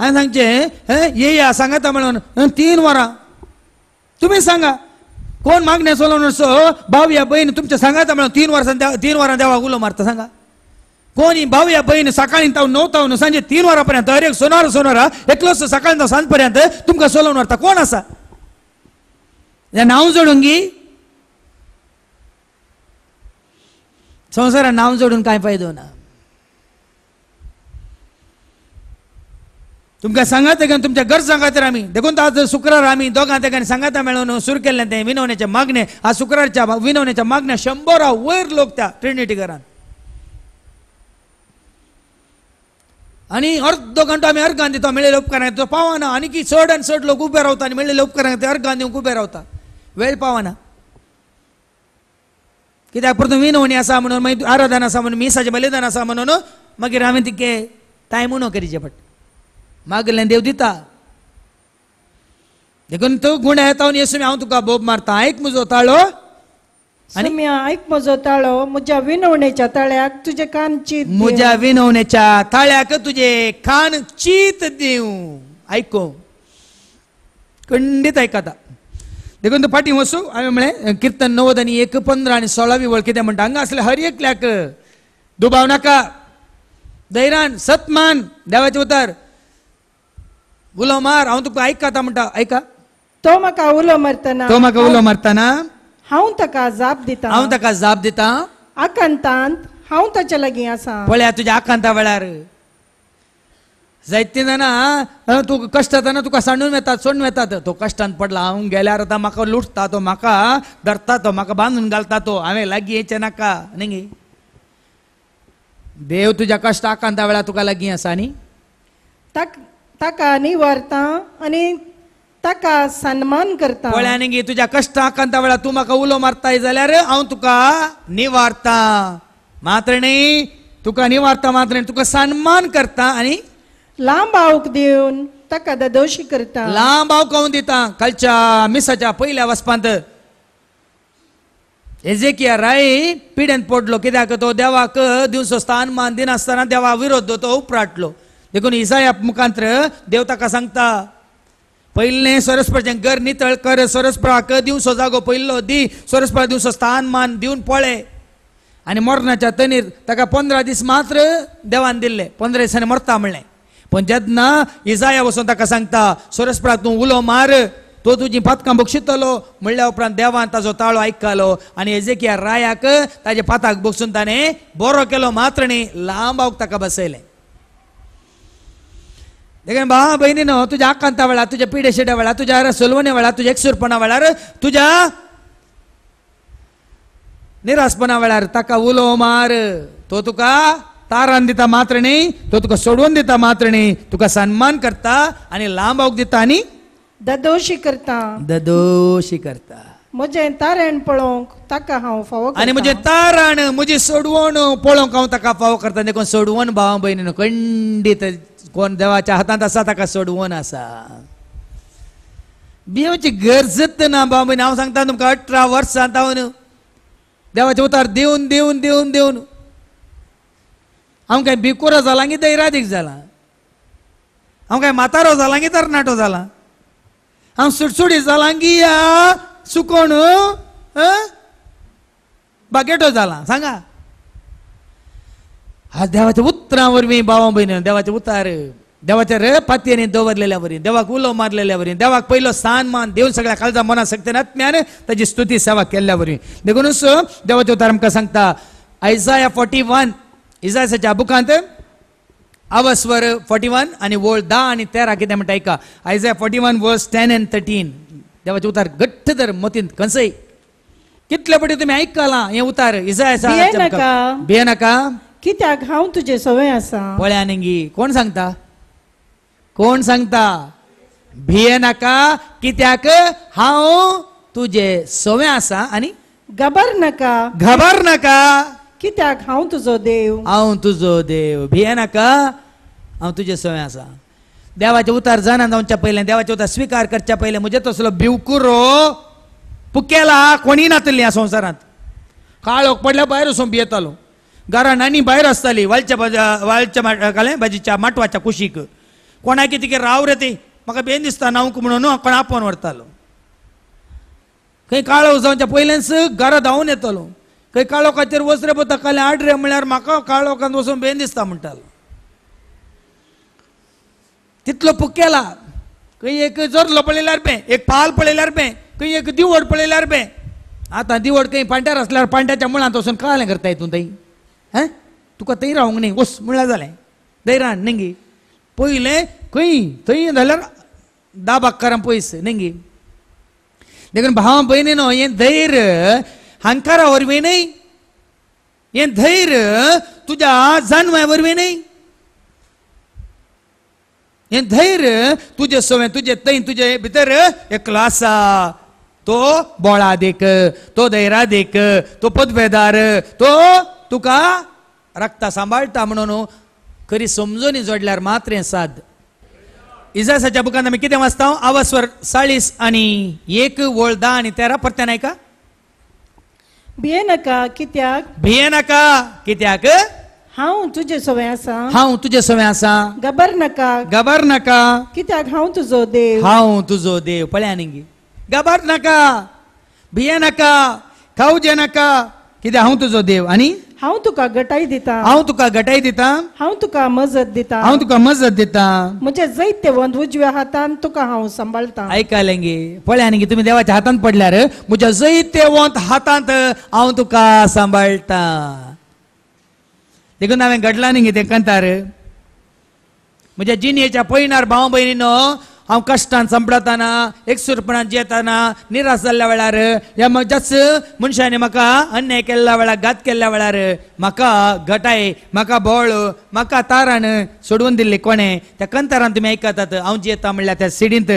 हांवें सांगचें हे या सांगता म्हणून तीन वरां तुम्ही सांगा कोण मागण्या सोलवणार हो, भाऊ या बहीण तुमच्या सांगायचं म्हणून तीन वर्षां देवा तीन वरां देवा उलो मारता सांगा कोणी भाऊ या बहीण सकाळी ताव नऊ तावन सांजे तीन वरांपर्यंत अरे सोनार सोनारा एकलोस सकाळी ताव सांजपर्यंत तुमकां सोलवणार कोण असा या नाव जोडून गी संसारात नाव जोडून काय फायदो ना तुमकां सांगात तेगान तुमच्या घर सांगात तर आम्ही देखून आज शुक्रार आम्ही दोगां तेगान सांगाता मेळून सुरू केल्लें तें विनवण्याच्या मागणे आज शुक्रारच्या विनवण्याच्या मागण्या शंभरा वयर लोक त्या ट्रिनिटी घरान आणि अर्ध घंटो आम्ही अर्घान दिता मेळेले उपकारांक तो पावना की चड आणि चड लोक उबे रावता आणि मेळेले उपकारांक ते अर्घान दिवंक उबे रावता वेळ पावना कित्याक परतून विनवणी आसा म्हणून मागीर आराधन आसा म्हणून मिसाचें बलिदान आसा म्हणून मागीर हांवें तिके टायम उणो करीचे पडटा मागलें देव दिता देखून तूं गुण येतावन येसूमी हांव तुका बोब मारता आयक म्हजो ताळो आनी आयक म्हजो ताळो म्हज्या विनवणेच्या ताळ्याक तुजे कान चीत म्हज्या विनवणेच्या ताळ्याक तुजे कान चीत दिवं आयको खंडीत आयकता देखून तूं फाटीं वसू हांवें म्हळें किर्तन णव्वद आनी एक पंदरा आनी सोळावी वळ कितें म्हणटा हांगा आसले हर एकल्याक दुबाव नाका दैरान सत्मान देवाचे उतार उलो मार हांव तुका आयकता म्हणटा आयका तो म्हाका उलो मारतना तो म्हाका उलो मारतना हांव ताका जाप दिता हांव ताका जाप दिता आकांतांत हांव ताच्या लागीं आसा पळया तुज्या आकांता वेळार जायते जाणां तूं कश्ट जाताना तुका सांडून येतात सोडून येतात तो कश्टान पडला हांव गेल्यार आतां म्हाका लुटता तो म्हाका धरता तो म्हाका बांदून घालता तो हांवें लागीं येचें नाका न्ही देव तुज्या कश्ट आकांता वेळार तुका लागीं आसा न्ही ताका ताका निवारता आणि आनी ताका सन्मान करता पळ्यान गे तुझ्या कष्टाकांता वेळा तू म्हाका उलो मारताय जाल्यार हांव तुका निवारता मात्र न्ही तुका निवारता मात्र तुका सन्मान करता आनी आवक देऊन ताका ददोशी करता लांब आवक करून दिता कालच्या मिसाच्या पहिल्या वचपांत एजेकिया राय पिड्यान पडलो कित्याक तो देवाक दिवस स्थान मान दिनासतना देवा विरोध तो उपराटलो देखून ईसाया मुखांत्र देव ताका सांगता पहिले सोरसपाचें घर नितळ कर सोरसपराक दिवसो जागो पहिलो दी सोरसपरा दिवस स्थान मान दिवन पळे आणि मरणाच्या तनीर ताका पंधरा दीस मात्र देवान दिले पंधरा दिसांनी मरता म्हणलें पण जेदना इजाया वसून ताका सांगता सोरसपरा तू उलो मार तो तुझी पातकां बक्षितलो म्हणल्या उपरांत देवान ताजो ताळो आयकतालो आणि एजेकिया रायाक ताजे पाताक बक्षून ताणें बरो केलो मात्र न्ही लांबावक ताका बसयलें बा भावा बहिणीनं तुझ्या आकांता वेळा तुझ्या पिढ्या वेळा तुझ्या सोलवणे वेळा तुझ्या एकसूरपणा वेळार तुझ्या निराशपणा वेळार ताका उलो मार तो तुका तारान दिता मात्र न्ही तो तुका सोडवून दिता मात्र न्ही तुका सन्मान करता आणि लांब आवक दिता आणि ददोशी करता ददोशी करता म्हजे तारण पळोवंक ताका हांव फावो आणि म्हजे तारण म्हजी सोडवण पळोवंक हांव ताका फावो करता देखून सोडवण भावा बहिणी खंडीत कोण देवाच्या हातांत असा ताका सोडवून आसा बियोची गरजच ना बाबा हांव सांगता तुमकां अठरा वर्सां जावन देवाचे उतार देऊन देऊन देऊन देऊन हांव काय भिकुरो जाला की दैरादीक जाला हांव काय मातारो जाला की तरणाटो जाला हांव सुटसुडी जाला की सुकोण बागेटो जाला सांगा आज देवाच्या उत्तरावर मी भावा बहिणी देवाचे उतार देवाच्या र दवरलेल्या वरी देवाक उलो वरी देवाक पहिलं सान मान देऊन सगळ्या खालचा मना सक्तेन आत्म्यान त्याची स्तुती सेवा वरी देखूनच देवाचे उतार आमकां सांगता आयजाया फोर्टी वन इजायसाच्या बुकांत अवस्वर फोर्टी वन आणि वळ दहा आणि तेरा कितें म्हणटा आयका Isaiah forty one verse ten and thirteen देवाचे उतार घट्ट तर मतीन कसय कितले पटी तुम्ही ऐकला हे उतार इजायसा भिये नका कित्याक हांव तुजे सवय आसा पळया नेंगी कोण सांगता कोण सांगता भिये नाका कित्याक हांव तुजे सवय आसा आनी घबर नाका घबर नाका कित्याक हांव तुजो देव हांव तुजो देव भिये नाका हांव तुजे सवय आसा देवाचे उतार जाणा जावच्या पयलें देवाचे उतार स्विकार करच्या पयलें म्हजे तसलो भिवकुरो पुकेला कोणी नातल्ली ह्या संवसारांत काळोख पडल्या भायर वसून भियेतालो घरा नानी भायर आसताली वालच्या वालच्या भाजीच्या माटवाच्या कुशीक कितें कितें राव रे ते म्हाका बेन दिसता नावंक म्हणून कोण आपोवन व्हरतालो खंय काळो जावच्या पहिल्यांस घरा धांवून येतलो खंय काळो खातीर वसरे पोता काले आड रे म्हळ्यार म्हाका काळोखांत वचून बेन दिसता म्हणटालो तितलो पुकेला खंय एक जोरलो पळयल्यार बे एक पाल पळयल्यार बे खंय एक दिवड पळयल्यार बे आतां दिवड खंय पांट्यार आसल्यार पांट्याच्या मुळांत वचून काळें करता हितून थंय हैं तुका थंय रावंक न्ही वस म्हणल्यार जालें धैर्यान नेंगी पयलें खंय थंय जाल्यार धा बाकारां पयस नेंगी देखून भाव भयणी न्हू हें धैर्य हांकारा वरवीं न्हय हें धैर्य तुज्या जाणव्या वरवीं न्हय हें धैर्य तुजे सवय तुजे थंय तुजे भितर एकलो आसा तो बोळा देख तो धैरा देख तो पदवेदार तो तुका रक्ता सांभाळता म्हणून खरी समजून जोडल्यार मात्र साध साद इजासाच्या बुकान आम्ही किती वाचता आवास्वर साळीस आणि एक वळ दहा आणि तेरा परत्यान आयका भिये नका कित्याक भिये नका कित्याक हांव तुझे सवय असा हांव तुझे सवय असा गबर नका गबर नका कित्याक हांव तुजो देव हांव तुजो देव पळया गबर नका भिये नका जे नका किती हांव तुजो देव आणि हांव तुका गटाई देता हांव तुका गटाई देता हांव तुका मजत देता हांव तुका मजत देता म्हणजे जैते वंद उजव्या हातान तुका हा सांभाळता ऐका गे पळया न्ही तुम्ही देवाच्या हातान पडल्यार म्हज्या जैते वंत हातांत हांव तुका सांभाळता देखून हांवें घडलां न्ही गे तें कंतार म्हज्या जिनेच्या पयणार भाव भयणीनो हांव कश्टान संपडताना एकसुरपणान जेताना निराश जाल्ल्या वेळार या म्हज्याच मनशांनी म्हाका अन्याय केल्ल्या वेळार घात केल्ल्या वेळार म्हाका घटाय म्हाका बोळ म्हाका तारान सोडून दिल्ली कोणे त्या कंतारान तुमी आयकतात हांव जेता म्हणल्यार त्या सिडींत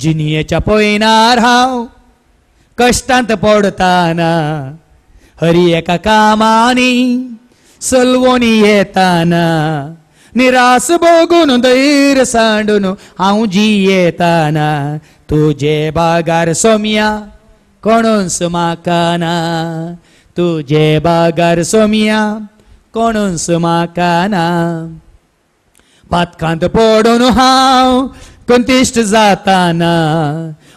जिनियेच्या पयनार हांव कश्टांत पडताना हरी एका कामानी सलवोनी येताना निराश भोगून दैर सांडून हाऊ जी येताना तुझे बागार सोमिया कोणूस माकाना तुझे बागार सोमिया कोणूस माकाना पातकांत पडून हाव कंतिश्ट जाताना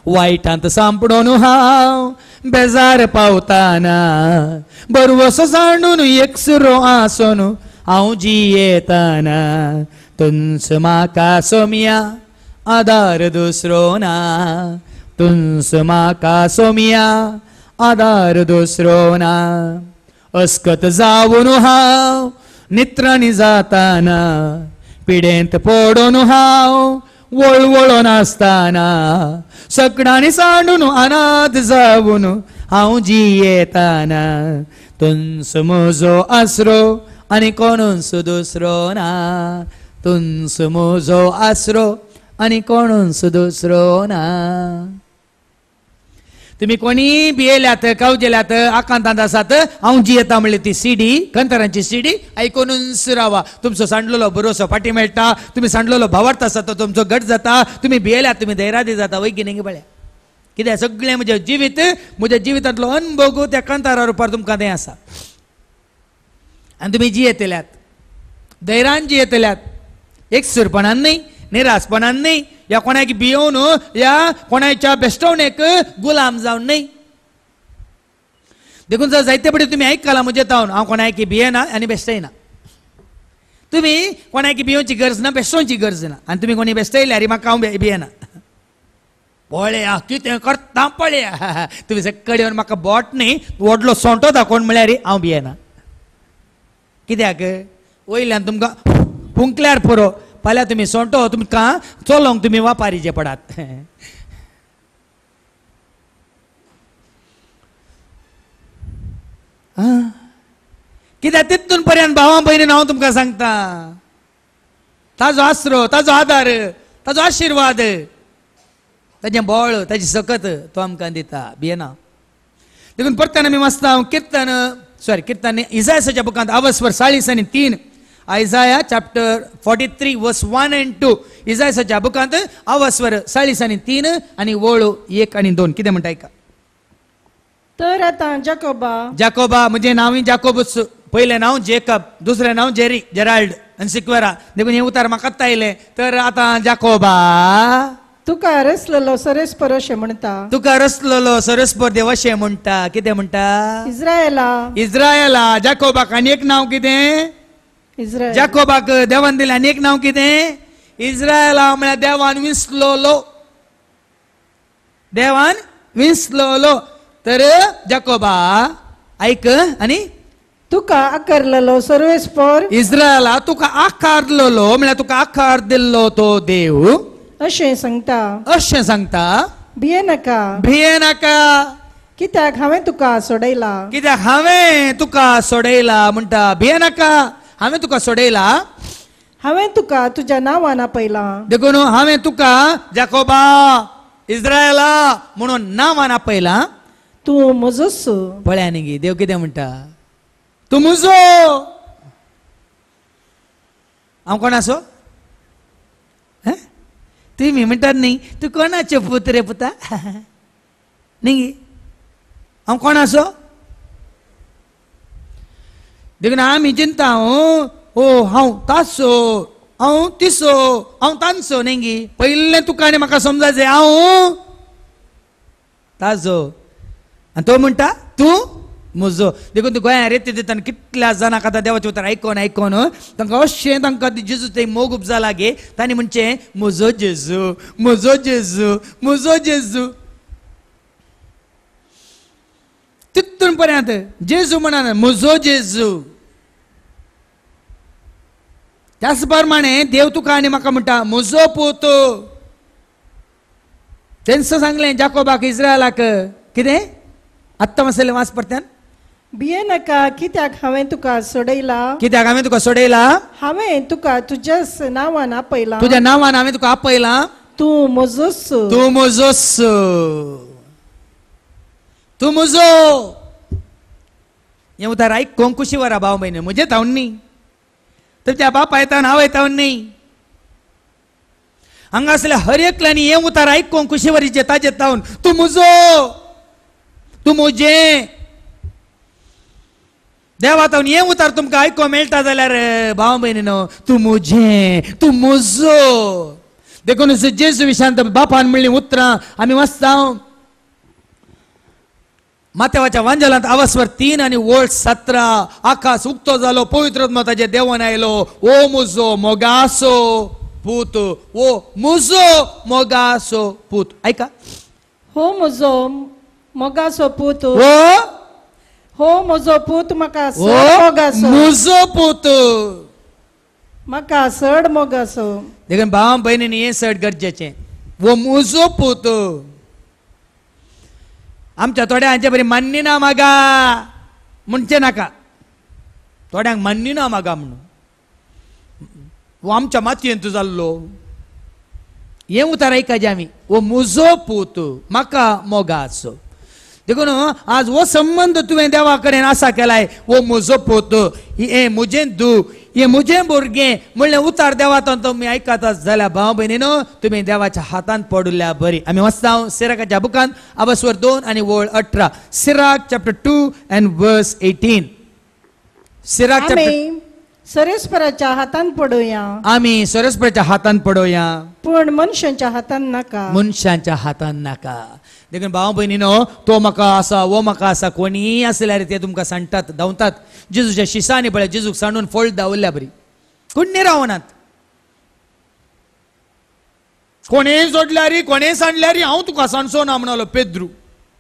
वायटांत सांपडून हाव बेजार पावताना बरवस जाणून एकसरो आसून येताना तुंस माका सोमिया आधार दुसरो ना तुंस माका सोमिया आधार दुसरो ना अस्कत जाऊन हाव नित्रांनी जाताना पिडेंत पडून हाव वळवळून आसताना सकडांनी सांडून अनाथ जाऊन हांव जी येताना तुंस म्हजो आसरो आणि सु दुसरो ना तुंस मोजो आसरो आणि सु दुसरो ना तुम्ही कोणी बियेल्यात कवजेल्यात आकांतात आसात हांव जियेता म्हणले ती सीडी कंतरांची सीडी ऐकून सुरावा तुमचो सांडलेलो बरोसो फाटी मेळटा तुम्ही सांडलेलो भावार्थ आसा तो तुमचो गट जाता तुम्ही भियेल्यात तुम्ही धैरादी जाता वैगी नेगी बळ्या कित्याक सगळें म्हजें जिवीत म्हज्या जिवितांतलो अनुभव त्या कांतारा रुपार तुमकां तें आसा आणि तुम्ही येतल्यात दैरान जी येतल्यात एक सुरपणान नाही न्ही रासपणान न्ही या कोणाक भियोवन या कोणाच्या एक गुलाम जावन नाही देखून जर जायते पडे तुम्ही ऐकला म्हणजे तावन हांव कोणाक भियेना आनी ना तुम्ही कोणाक बियोची गरज ना बेस्टोची गरज ना आनी तुम्ही कोणी बेश्टयल्या रे म्हाका हांव भियेना पळया कितें करता पळया तुम्ही कडे म्हाका बोट न्ही व्हडलो सोंटो दाखोवन म्हळ्यार हांव भियेना कित्याक वयल्यान तुमकां हुंकल्यार पुरो फाल्यां तुमी सोंटो तुमकां चलोंक तुमी वापारी जे पडात कित्याक तितून पर्यंत भावा भयणीन हांव तुमकां सांगता ताजो आसरो ताजो आदार ताजो आशिर्वाद ताजें बोळ ताजी सकत तो आमकां दिता भियेना देखून परतन आमी वाचता हांव किर्तन सॉरी कीर्तन इजायसाच्या बुकांत आवस वर चाळीस आणि तीन Isaiah chapter forty three verse one and two इजायसाच्या बुकांत आवस वर चाळीस आणि तीन आणि वळ एक आणि दोन किती म्हणत ऐका तर आता जाकोबा जाकोबा म्हणजे नाव जाकोबस पहिले नाव जेकब दुसरे नाव जेरी जेराल्ड आणि सिक्वेरा देखून हे उतार मला आयले तर आता जाकोबा तुका रसलेलो सरेस्पर अशें म्हणटा तुका रसललो सरस्पर देव अशें म्हणटा कितें म्हणटा इस्रायेला इस्रायला जाकोबाक आनी एक नांव कितें इस्रायल जाकोबाक देवान दिलें आनी एक नांव कितें इस्रायला म्हळ्यार देवान विसलोलो देवान विसलोलो तर जाकोबा ऐक आनी तुका आकारलेलो सर्वेस्पर इस्रायला तुका आकारलेलो म्हळ्यार तुका आकार दिल्लो तो देव अशें सांगता अशें सांगता भिये नाका भिये नाका कित्याक हांवें तुका सोडयला कित्याक हांवें तुका सोडयला म्हणटा भिये नाका हांवें तुका सोडयला हांवें तुका तुज्या नांवान आपयला देखून हांवें तुका जाकोबा इस्रायला म्हणून नांवान आपयला तूं म्हजोच पळया न्ही देव कितें म्हणटा तूं म्हजो हांव कोण आसू तुम्ही म्हणतात न्ही तू कोणाचे पूत रे पुता न्ही हांव कोण आसो देखून आमी चिंता हो ओ हो, हांव तासो हांव तिसो हांव तानसो नेंगी पयलें तुका आनी म्हाका समजायचें हांव ताजो आनी तो म्हणटा तूं मुजो देखून तूं गोंया रेती दितना कितल्या जाणांक आतां देवाचे उतर आयकोन आयकोन तांकां अशें तांकां जेजू थंय मोगूप जाला गे तांणी म्हणचें म्हजो जेजू म्हजो जेजू म्हजो जेजू तितून पर्यंत जेजू म्हणा म्हजो जेजू त्याच प्रमाणे देव तुका आनी म्हाका म्हणटा म्हजो पोतो तेंच सांगलें जाकोबाक इज्रायलाक कितें आत्ता मसाले वाच परत्यान भिये नका कित्याक हांवें तुका सोडयला कित्याक हांवें तुका सोडयला हांवें तुका तुज्याच नांवान आपयला तुज्या नांवान हांवें तुका आपयला तूं म्हजोस तूं म्हजोस तूं म्हजो हे उतार आयक कोंकुशी वरा भाव म्हयने म्हजे थावन न्ही तर त्या बापा येतावन हांव येतावन न्ही हांगा आसल्या हर एकल्यानी हे उतार आयक कोंकुशी वरी जेता जेतावन तूं म्हजो तूं म्हजें దేవత ఏం ఉతారు తుమ్కి ఐకోమ్ ಹೇಳ್ತದಲ್ಲ ರೇ ಬಾಂಬೆನೇನು ತು ಮುಜೆ तू ಮುಜೋ देखून जेजू विशांत बापान म्हणली उतरां आम्ही वाचता मातेवाच्या वांजलांत आवास्वर तीन आनी ओल्ड सतरा आकाश उक्तो जालो पवित्र ताजे देवण आयलो ओ मुजो मोगासो पूत ओ मुजो मोगासो पूत ऐका हो मुजो मोगासो पूत ओ हो होमोजोपूत मकासड हो, ముజోపోతు मकासड मोगासो देखो भाव भाई ने ये सड गरजेचे वो मुजोपूत आमच्या थोड्यांचे बरी मान्य ना मागा म्हणचे नाका थोड्यांक माननी ना मागा म्हणून वो आमच्या मातयेंत जाल्लो हे उतारा ऐकाजे आम्ही वो मुजो पूत म्हाका मोगाचो देखो ना आज वो संबंध तुवें देवा कडेन आसा केलाय वो म्हजो पोत हे म्हजें दूख हे म्हजें भुरगें म्हणलें उतार देवा तो तुमी आयकतात जाल्यार भाव भयणीनो तुमी देवाच्या हातान पडुल्या बरी आमी वचता सिराकाच्या बुकान आबासवर दोन आनी वळ अठरा Sirach chapter two and verse eighteen Sirach chapter सरेस्पराच्या हातान पडोया आम्ही सरेस्पराच्या हातान पडोया पण मनुष्यांच्या हातान नाका मनुष्यांच्या हातान नाका देखून भाव न्हू तो म्हाका आसा वो म्हाका आसा कोणीय आसल्यार ते तुमकां सांडटात धांवतात जेजूच्या शिसांनी पळय जेजूक सांडून फोल्ड दावल्ल्या बरी कोणी रावनात कोणेय जोडल्यारी कोणेय सांडल्यारी हांव तुका सांडचो ना म्हणलो पेद्रू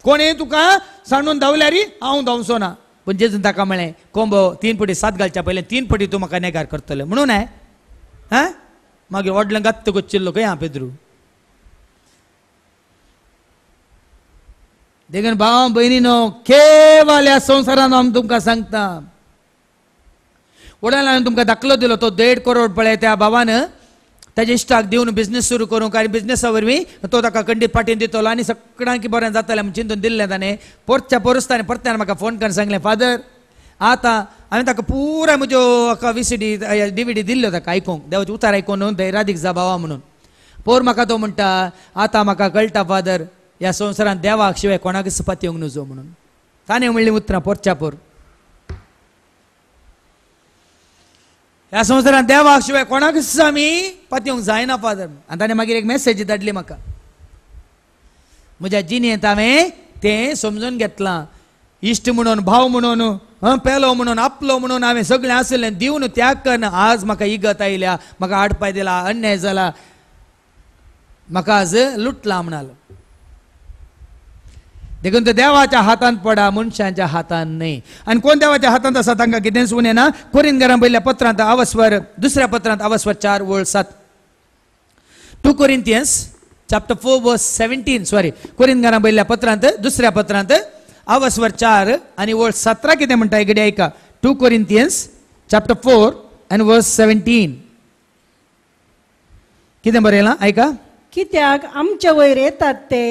कोणे तुका सांडून धांवल्यारी हांव धांवचो ना पण जेजून ताका म्हळें कोंबो तीन पटी सात घालच्या पयले तीन पटी तूं म्हाका नेगार करतलो म्हणून हांवें आं मागीर वडलं गत्त कोच्चिल्लो खंय हां पेद्रू देखून भावा भयणीनो केवल ह्या संवसारान हांव तुमकां सांगता उडायला हांवें तुमकां दाखलो दिलो तो देड करोड पळय त्या भावान ताच्या इश्टाक दिवन बिझनेस सुरू करूंक आनी बिझनेसा वरवीं तो ताका कंडीत पाठीन दितलो आनी सगळ्यांक बरें जातलें म्हण चिंतून दिल्लें ताणें परच्या परस ताणें परत्यान म्हाका फोन करून सांगलें फादर आतां हांवें ताका पुराय म्हज्यो अख्खा V C D D V D दिल्ल्यो ताका आयकूंक देवाचे उतार आयकून धैरादीक जा भावा म्हणून पोर म्हाका तो म्हणटा आतां म्हाका कळटा फादर या संसारात द्यावा शिवाय कोणाक सुपात येऊ नजो म्हणून ताने म्हणली उतरां पोरच्या पोर ह्या संवसारात देवाक शिवाय कोणाक आमी पत्योवंक जायना फादर आणि ताणें मागीर एक मेसेज धाडली म्हाका म्हज्या जिनेत हांवें तें समजून घेतलां इश्ट म्हणून भाव म्हणून पेलो म्हणून आपलो म्हणून हांवें सगळें आशिल्लें दिवन त्याग करना आज म्हाका इगत आयल्या म्हाका आडपाय दिला अन्याय जाला म्हाका आज लुटला म्हणालो देखून तो देवाच्या हातान पडा मनशांच्या हातान नाही आणि कोण देवाच्या हातांत आसा तांकां कितेंच उणें ना कोरीन घरां पयल्या पत्रांत आवस्वर दुसऱ्या पत्रांत आवस्वर चार वळ सात two Corinthians chapter four verse seventeen sorry कोरीन घरां पहिल्या पत्रांत दुसऱ्या पत्रांत आवस्वर चार आणि वळ सतरा कितें म्हणटा इकडे आयका two Corinthians chapter four and verse seventeen कितें बरयलां ऐका कित्याक आमच्या वयर येतात ते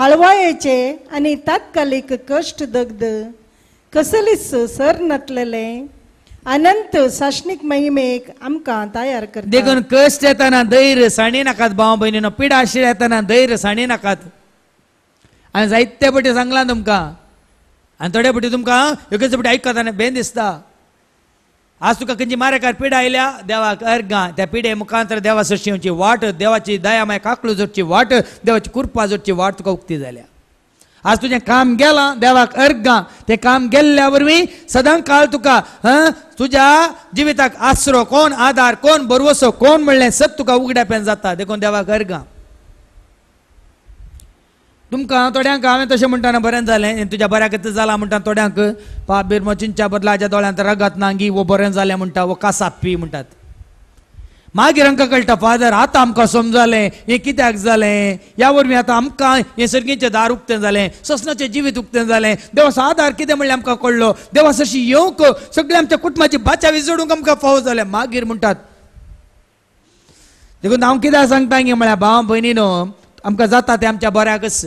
हळवयाचे आणि तात्कालिक कष्ट दग्ध कसलीच सर नटलेले अनंत शासनिक महिमेक आमकां तयार कर देखून कष्ट येताना धैर्य साणी नाकात भाव भयणीनो पिडा आशिर येताना धैर्य साणी नाकात आणि जायत्या पटी सांगला तुमका आणि थोड्या पटी तुमकां योग्य पटी आयकताना बेन दिसता आज तुका खंयची मारेकार पिडा आयल्या देवाक अर्गां त्या पिडे मुखांतर देवा सशिंची वाट देवाची दया माय काकलो जोडची वाट देवाची कृपा जोडची वाट तुका उक्ती जाल्या आज तुझे काम गेलां देवाक अर्गां तें काम गेल्ल्या वरवीं सदां काळ तुका तुज्या जिविताक आसरो कोण आधार कोण बरवसो कोण म्हणलें सत तुका उगड्यापेन जाता देखून देवाक अर्गां तुमकां थोड्यांक हांवें तशें म्हणटाना बरें जालें तुज्या बऱ्या खातीर जालां म्हणटा थोड्यांक पाप बिर्म चिंच्या बदला दोळ्यांत रगत नांगी वो बरें जालें म्हणटा वो कासापी म्हणटात मागीर आमकां कळटा फादर आतां आमकां समजालें हें कित्याक जालें ह्या वरवीं आतां आमकां हें सर्गीचें दार उक्तें जालें ससनाचें जिवीत उक्तें जालें देवा सादार कितें म्हणलें आमकां कळलो देवा सशी येवंक सगळें आमच्या कुटुंबाची बाचावी विजडूंक आमकां फावो जालें मागीर म्हणटात देखून हांव कित्याक सांगता गे म्हळ्यार भाव भयणी आमकां जाता तें आमच्या बऱ्याकच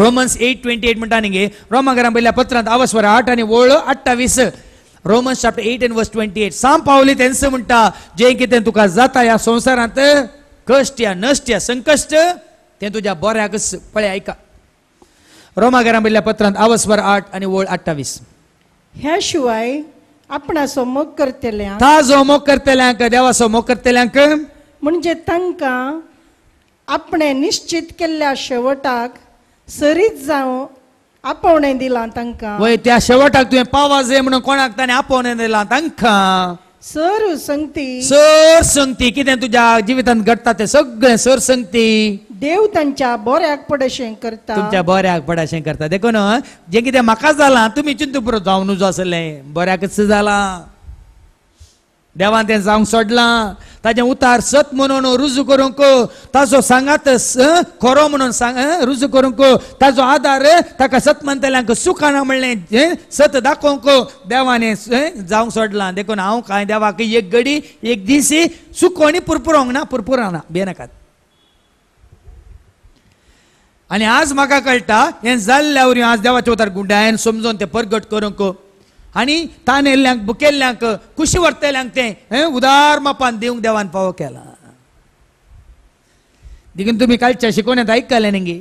रोमन्स एट ट्वेंटी एट म्हणटा न्ही रोमांकरां पयल्या पत्रांत आवस्वर आठ आनी वळ अठ्ठावीस Romans chapter eight and verse twenty eight साम पावली तेंस म्हणटा जे कितें तुका जाता ह्या संवसारांत कश्ट या नश्ट या संकश्ट तें तुज्या ऐका पळय आयका रोमागरां पयल्या पत्रांत आवस्वर आठ आनी वळ अठ्ठावीस ह्या शिवाय आपणासो मोग करतल्या ताजो मोग करतल्यांक देवासो मोग करतल्यांक म्हणजे तांकां आपणे निश्चित केल्ल्या शेवटाक सरीत जाऊ आपोवणे दिला तांकां वय त्या शेवटाक तुवें पावा जे म्हणून कोणाक ताणें आपोवणे दिला तांकां सर संगती सर संगती कितें तुज्या जिवितांत घडटा तें सगळें सर संगती देव तांच्या बऱ्याक पडशें करता तुमच्या बऱ्याक पडशें करता देखून जें कितें म्हाका जालां तुमी चिंतूपुरो जो आसलें बऱ्याकच जालां देवान ते जावंक सोडला ताजे उतार सत म्हणून रुजू करूंक ताजो सांगात खरो म्हणून सांग रुजू करूंक ताजो आधार ताका सत म्हणतल्यांक सुखाना म्हणले सत दाखोवंक देवाने हे जावंक सोडला देखून हांव कांय देवाक एक घडी एक दीस सुकोणी पुरपुरोंक ना पुरपुरांक ना भियेनाकात आनी आज म्हाका कळटा हे जाल्ल्या आज देवाचे उतार गुंडायन समजून ते परगट करूंक आणि येल्ल्यांक बुकेल्ल्यांक कुशी वर्तेल्यांक ते उदार मापान दिवंक देवान पावो केला देखील तुम्ही कालच्या शिकवण्यात ऐकले नेंगी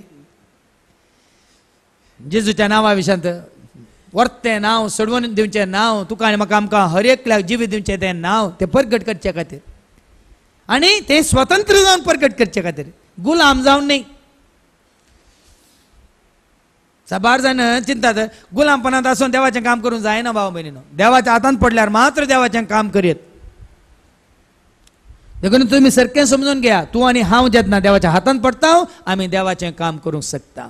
जेजूच्या नावा विशांत वर्ते नाव सोडवण दिवचे नाव तुका आणि म्हाका आमकां हर एकल्याक जिवी दिवचे ते नाव ते परगट करचे खातीर आणि ते स्वतंत्र जावन परगट करचे खातीर गुलाम जावन नाही साबार जाण चिंता गुलामपणात असून देवाचें काम करून जायना भाऊ बहिणीनं देवाच्या हातात पडल्यावर मात्र देवाचें काम करीत देखून तुम्ही सरके समजून घ्या तू आणि हांव जेन्ना देवाच्या हातात पडता आम्ही देवाचे काम करू शकता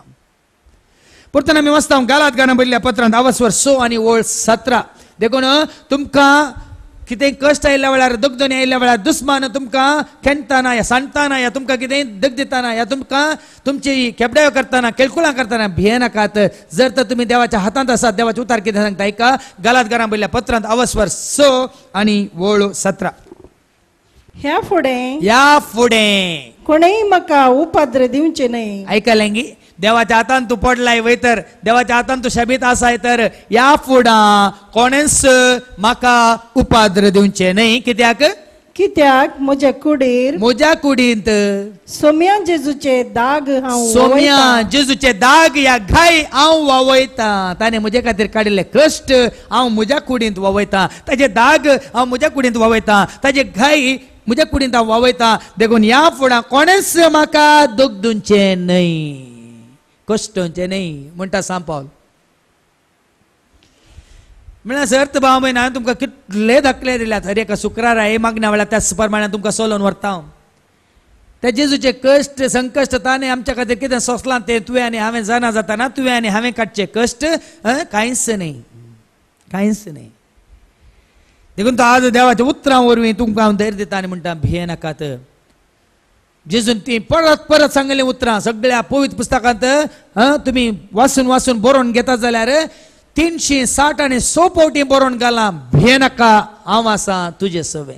परतून आम्ही वचता गालात गाणं बरल्या पत्रांत आवस्वर सो आणि ओळ सतरा देखून तुमका कितें कश्ट आयिल्ल्या वेळार दगदोनी आयिल्ल्या वेळार दुस्मान तुमकां खेणटाना या सांडताना या तुमकां कितेंय दग दिताना या तुमकां तुमची खेपड्यो करताना केळकुलां करताना भिये नाकात जर तर तुमी देवाच्या हातांत आसात देवाचे उतार कितें सांगता एका घरां बरयल्या पत्रांत अवस्वर स आनी वळ सतरा ह्या फुडें ह्या फुडें कोणेय म्हाका उपाद्र दिवचे न्हय आयकलें गी देवाच्या हातात तू पडलाय वय तर देवाच्या हातात तू शबीत असाय तर या फुडा कोणेच माका उपाद्र दिवचे नाही कित्याक कित्याक म्हज्या कुडीर म्हज्या कुडींत सोम्या जेजूचे दाग हांव सोम्या जेजूचे दाग या घाय हांव वावयता ताणें म्हजे खातीर काडिल्ले कश्ट हांव म्हज्या कुडींत वावयता ताजे दाग हांव म्हज्या कुडींत वावयता ताजे घाय म्हज्या कुडींत हांव वावयता देखून ह्या फुडा कोणेच म्हाका दुख दिवचें न्हय ಕಷ್ಟೊಂಚೆ ನೈ म्हणजे म्हणटा साम पावल म्हळ्यार सर्त भाव म्हण हांवें तुमकां कितले धकले दिल्यात हर एका शुक्रारा हे मागण्या वेळार त्याच प्रमाणे तुमकां सोलून व्हरता हांव ते जेजूचे कश्ट संकश्ट ताणें आमच्या खातीर कितें सोंसलां तें तुवें आनी हांवें जाणा जाताना तुवें आनी हांवें काडचें कश्ट कांयच न्ही कांयच न्ही देखून तो आज देवाच्या उतरां वरवीं तुमकां हांव धैर्य दिता आनी म्हणटा भिये नाकात जेजून ती परत परत सांगले उतरां सगळ्या पवित्र पुस्तकांत तुम्ही वाचून वाचून बरोवन घेता जाल्यार तीनशे साठ आणि सो पावटी बरोवन घालां भे नाका हांव आसा तुजे सवय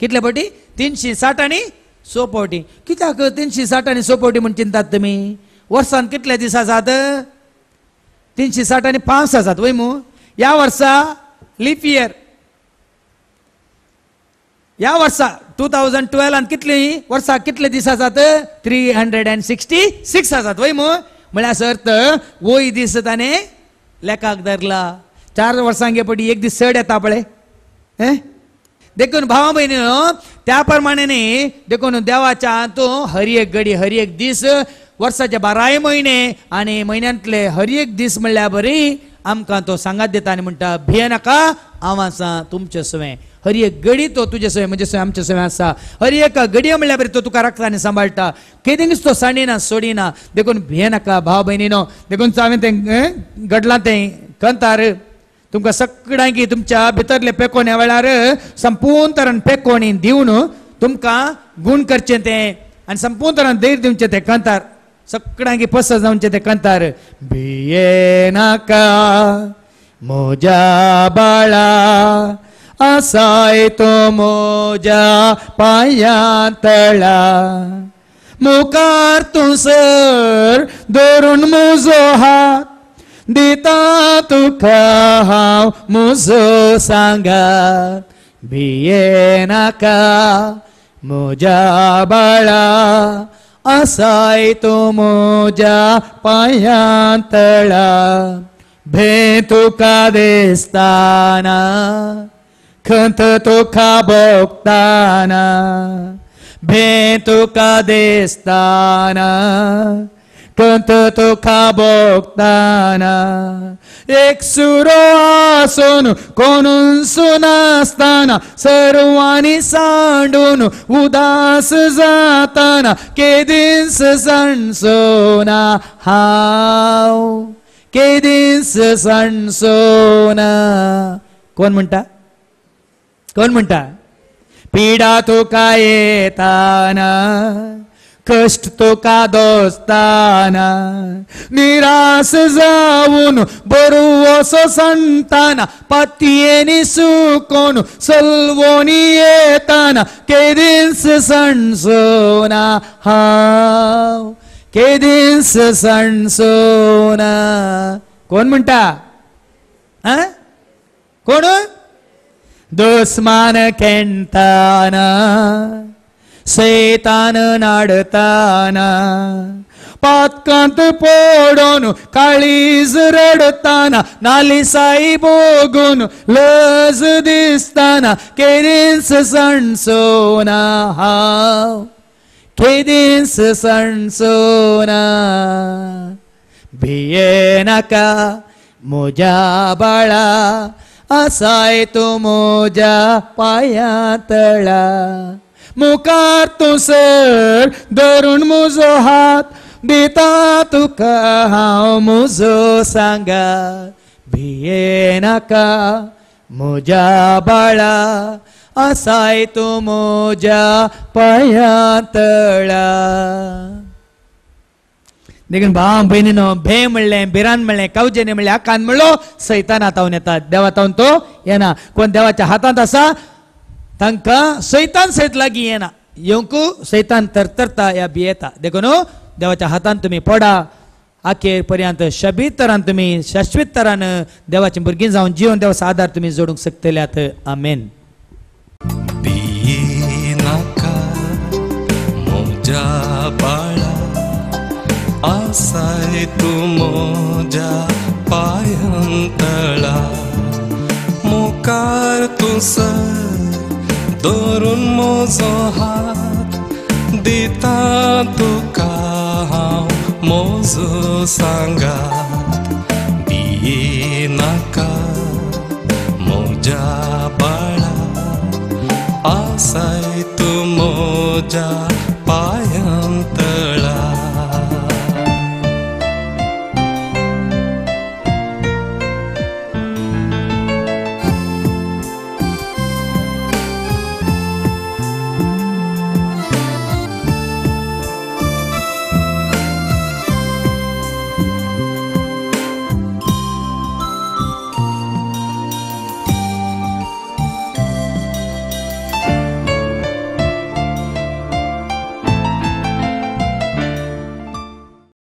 कितले पावटी तीनशे साठ आणि सो पावटी कित्याक तीनशे साठ आणि सो पावटी म्हण चिंतात तुम्ही वर्सान कितले दीस आसात तीनशे साठ आणि पांच आसात वय मू ह्या वर्सा लिप या वर्सा टू थावजंड टुवेल्वान कितली वर्सा कितले दीस आसात three hundred and sixty six आसात वय मू म्हळ्यार सर्त वय दीस ताणें लेखाक धरला चार वर्सांगे पटी एक दीस चड येता पळय देखून भावा भयणी त्या प्रमाणे न्ही देखून देवाच्या तूं हर एक घडी हर एक दीस वर्साचे बाराय म्हयने आनी म्हयन्यांतले हर एक दीस म्हणल्यार बरी आमकां तो सांगात दिता आनी म्हणटा भिये नाका हांव आसा तुमचे सुवें एक गडी तो तुझे सोय म्हणजे सोय आमच्या सवय असा हरी एका गडी म्हणल्या बरे तो तुका राखता सांबाळटा केदींच तो सांडिना सोडिना देखून भिये नाका भाव भयणीनो देखून हांवें तें घडलां तें कंतार तुमकां सगळ्यांकी तुमच्या भितरले पेकोण्या वेळार संपूर्ण तरण पेकोणी दिवन तुमकां गूण करचे ते आनी संपूर्ण तरान धैर्य दिवचें तें कंतार सगळ्यांकी पस जावचें ते कंतार भिये नाका म्हज्या बाळा असाय तो मोजा पायांतळा मुखार तुसर धरून मुजो हात दिता तुका हांव मुजो सांगा भिये नाका म्हज्या बाळा असाय तो मोजा पायांतळा भे तुका देस्ताना Canta boctana, bento cadestana, canta boctana, exuro asunu, conunsunastana, seruani sandunu, udas zatana, kedins sansona, how? kedins sansona. कौन म्हणता గవర్నమెంటా పీడా తో కాయేతానా కష్ట తో కా దోస్తానా నిరాశ జావును బరువోస సంతాన పత్తి ఏని సూకోను సల్వోని ఏతాన కేదిన్స్ సన్సోనా హా కేదిన్స్ సన్సోనా కోన్ म्हणता ఆ दुस्मान खेणताना शेतान नाडताना पातकांत फोडून काळीज रडताना साई बोगून लज दिसताना केदिन्स सणसोना हाव सण सणसोना भिये नाका म्हज्या बाळा असाय तो मोजा तळा मुकार तू सर धरून मुजो हात देता तुका हांव मुजो सांगा भिये नाका मुजा बाळा असाय तू मोजा पाया तळा देखीन भाव भयणीनो भे म्हणले भिरान म्हणले कवजेने म्हणले आकान म्हणलो सैतान हातावन येतात देवा तावन तो येना कोण देवाच्या हातांत आसा तांकां सैतान सैत लागीं येना येवंकू सैतान तरतरता या भियेता देखून हो, देवाच्या हातान तुम्ही पडा आखेर पर्यंत शबीत तरान तुम्ही शाश्वत तरान देवाचे भुरगीं जावन जीवन देवाचो आधार तुम्ही जोडूंक शकतल्यात आमेन नाका आसै तुमो जा पायंतळा मुकार तुस दूरुन मोझो हात देता तुका हा मोझो सांगा بيه नका मोझा पाळा आसै तुमो जा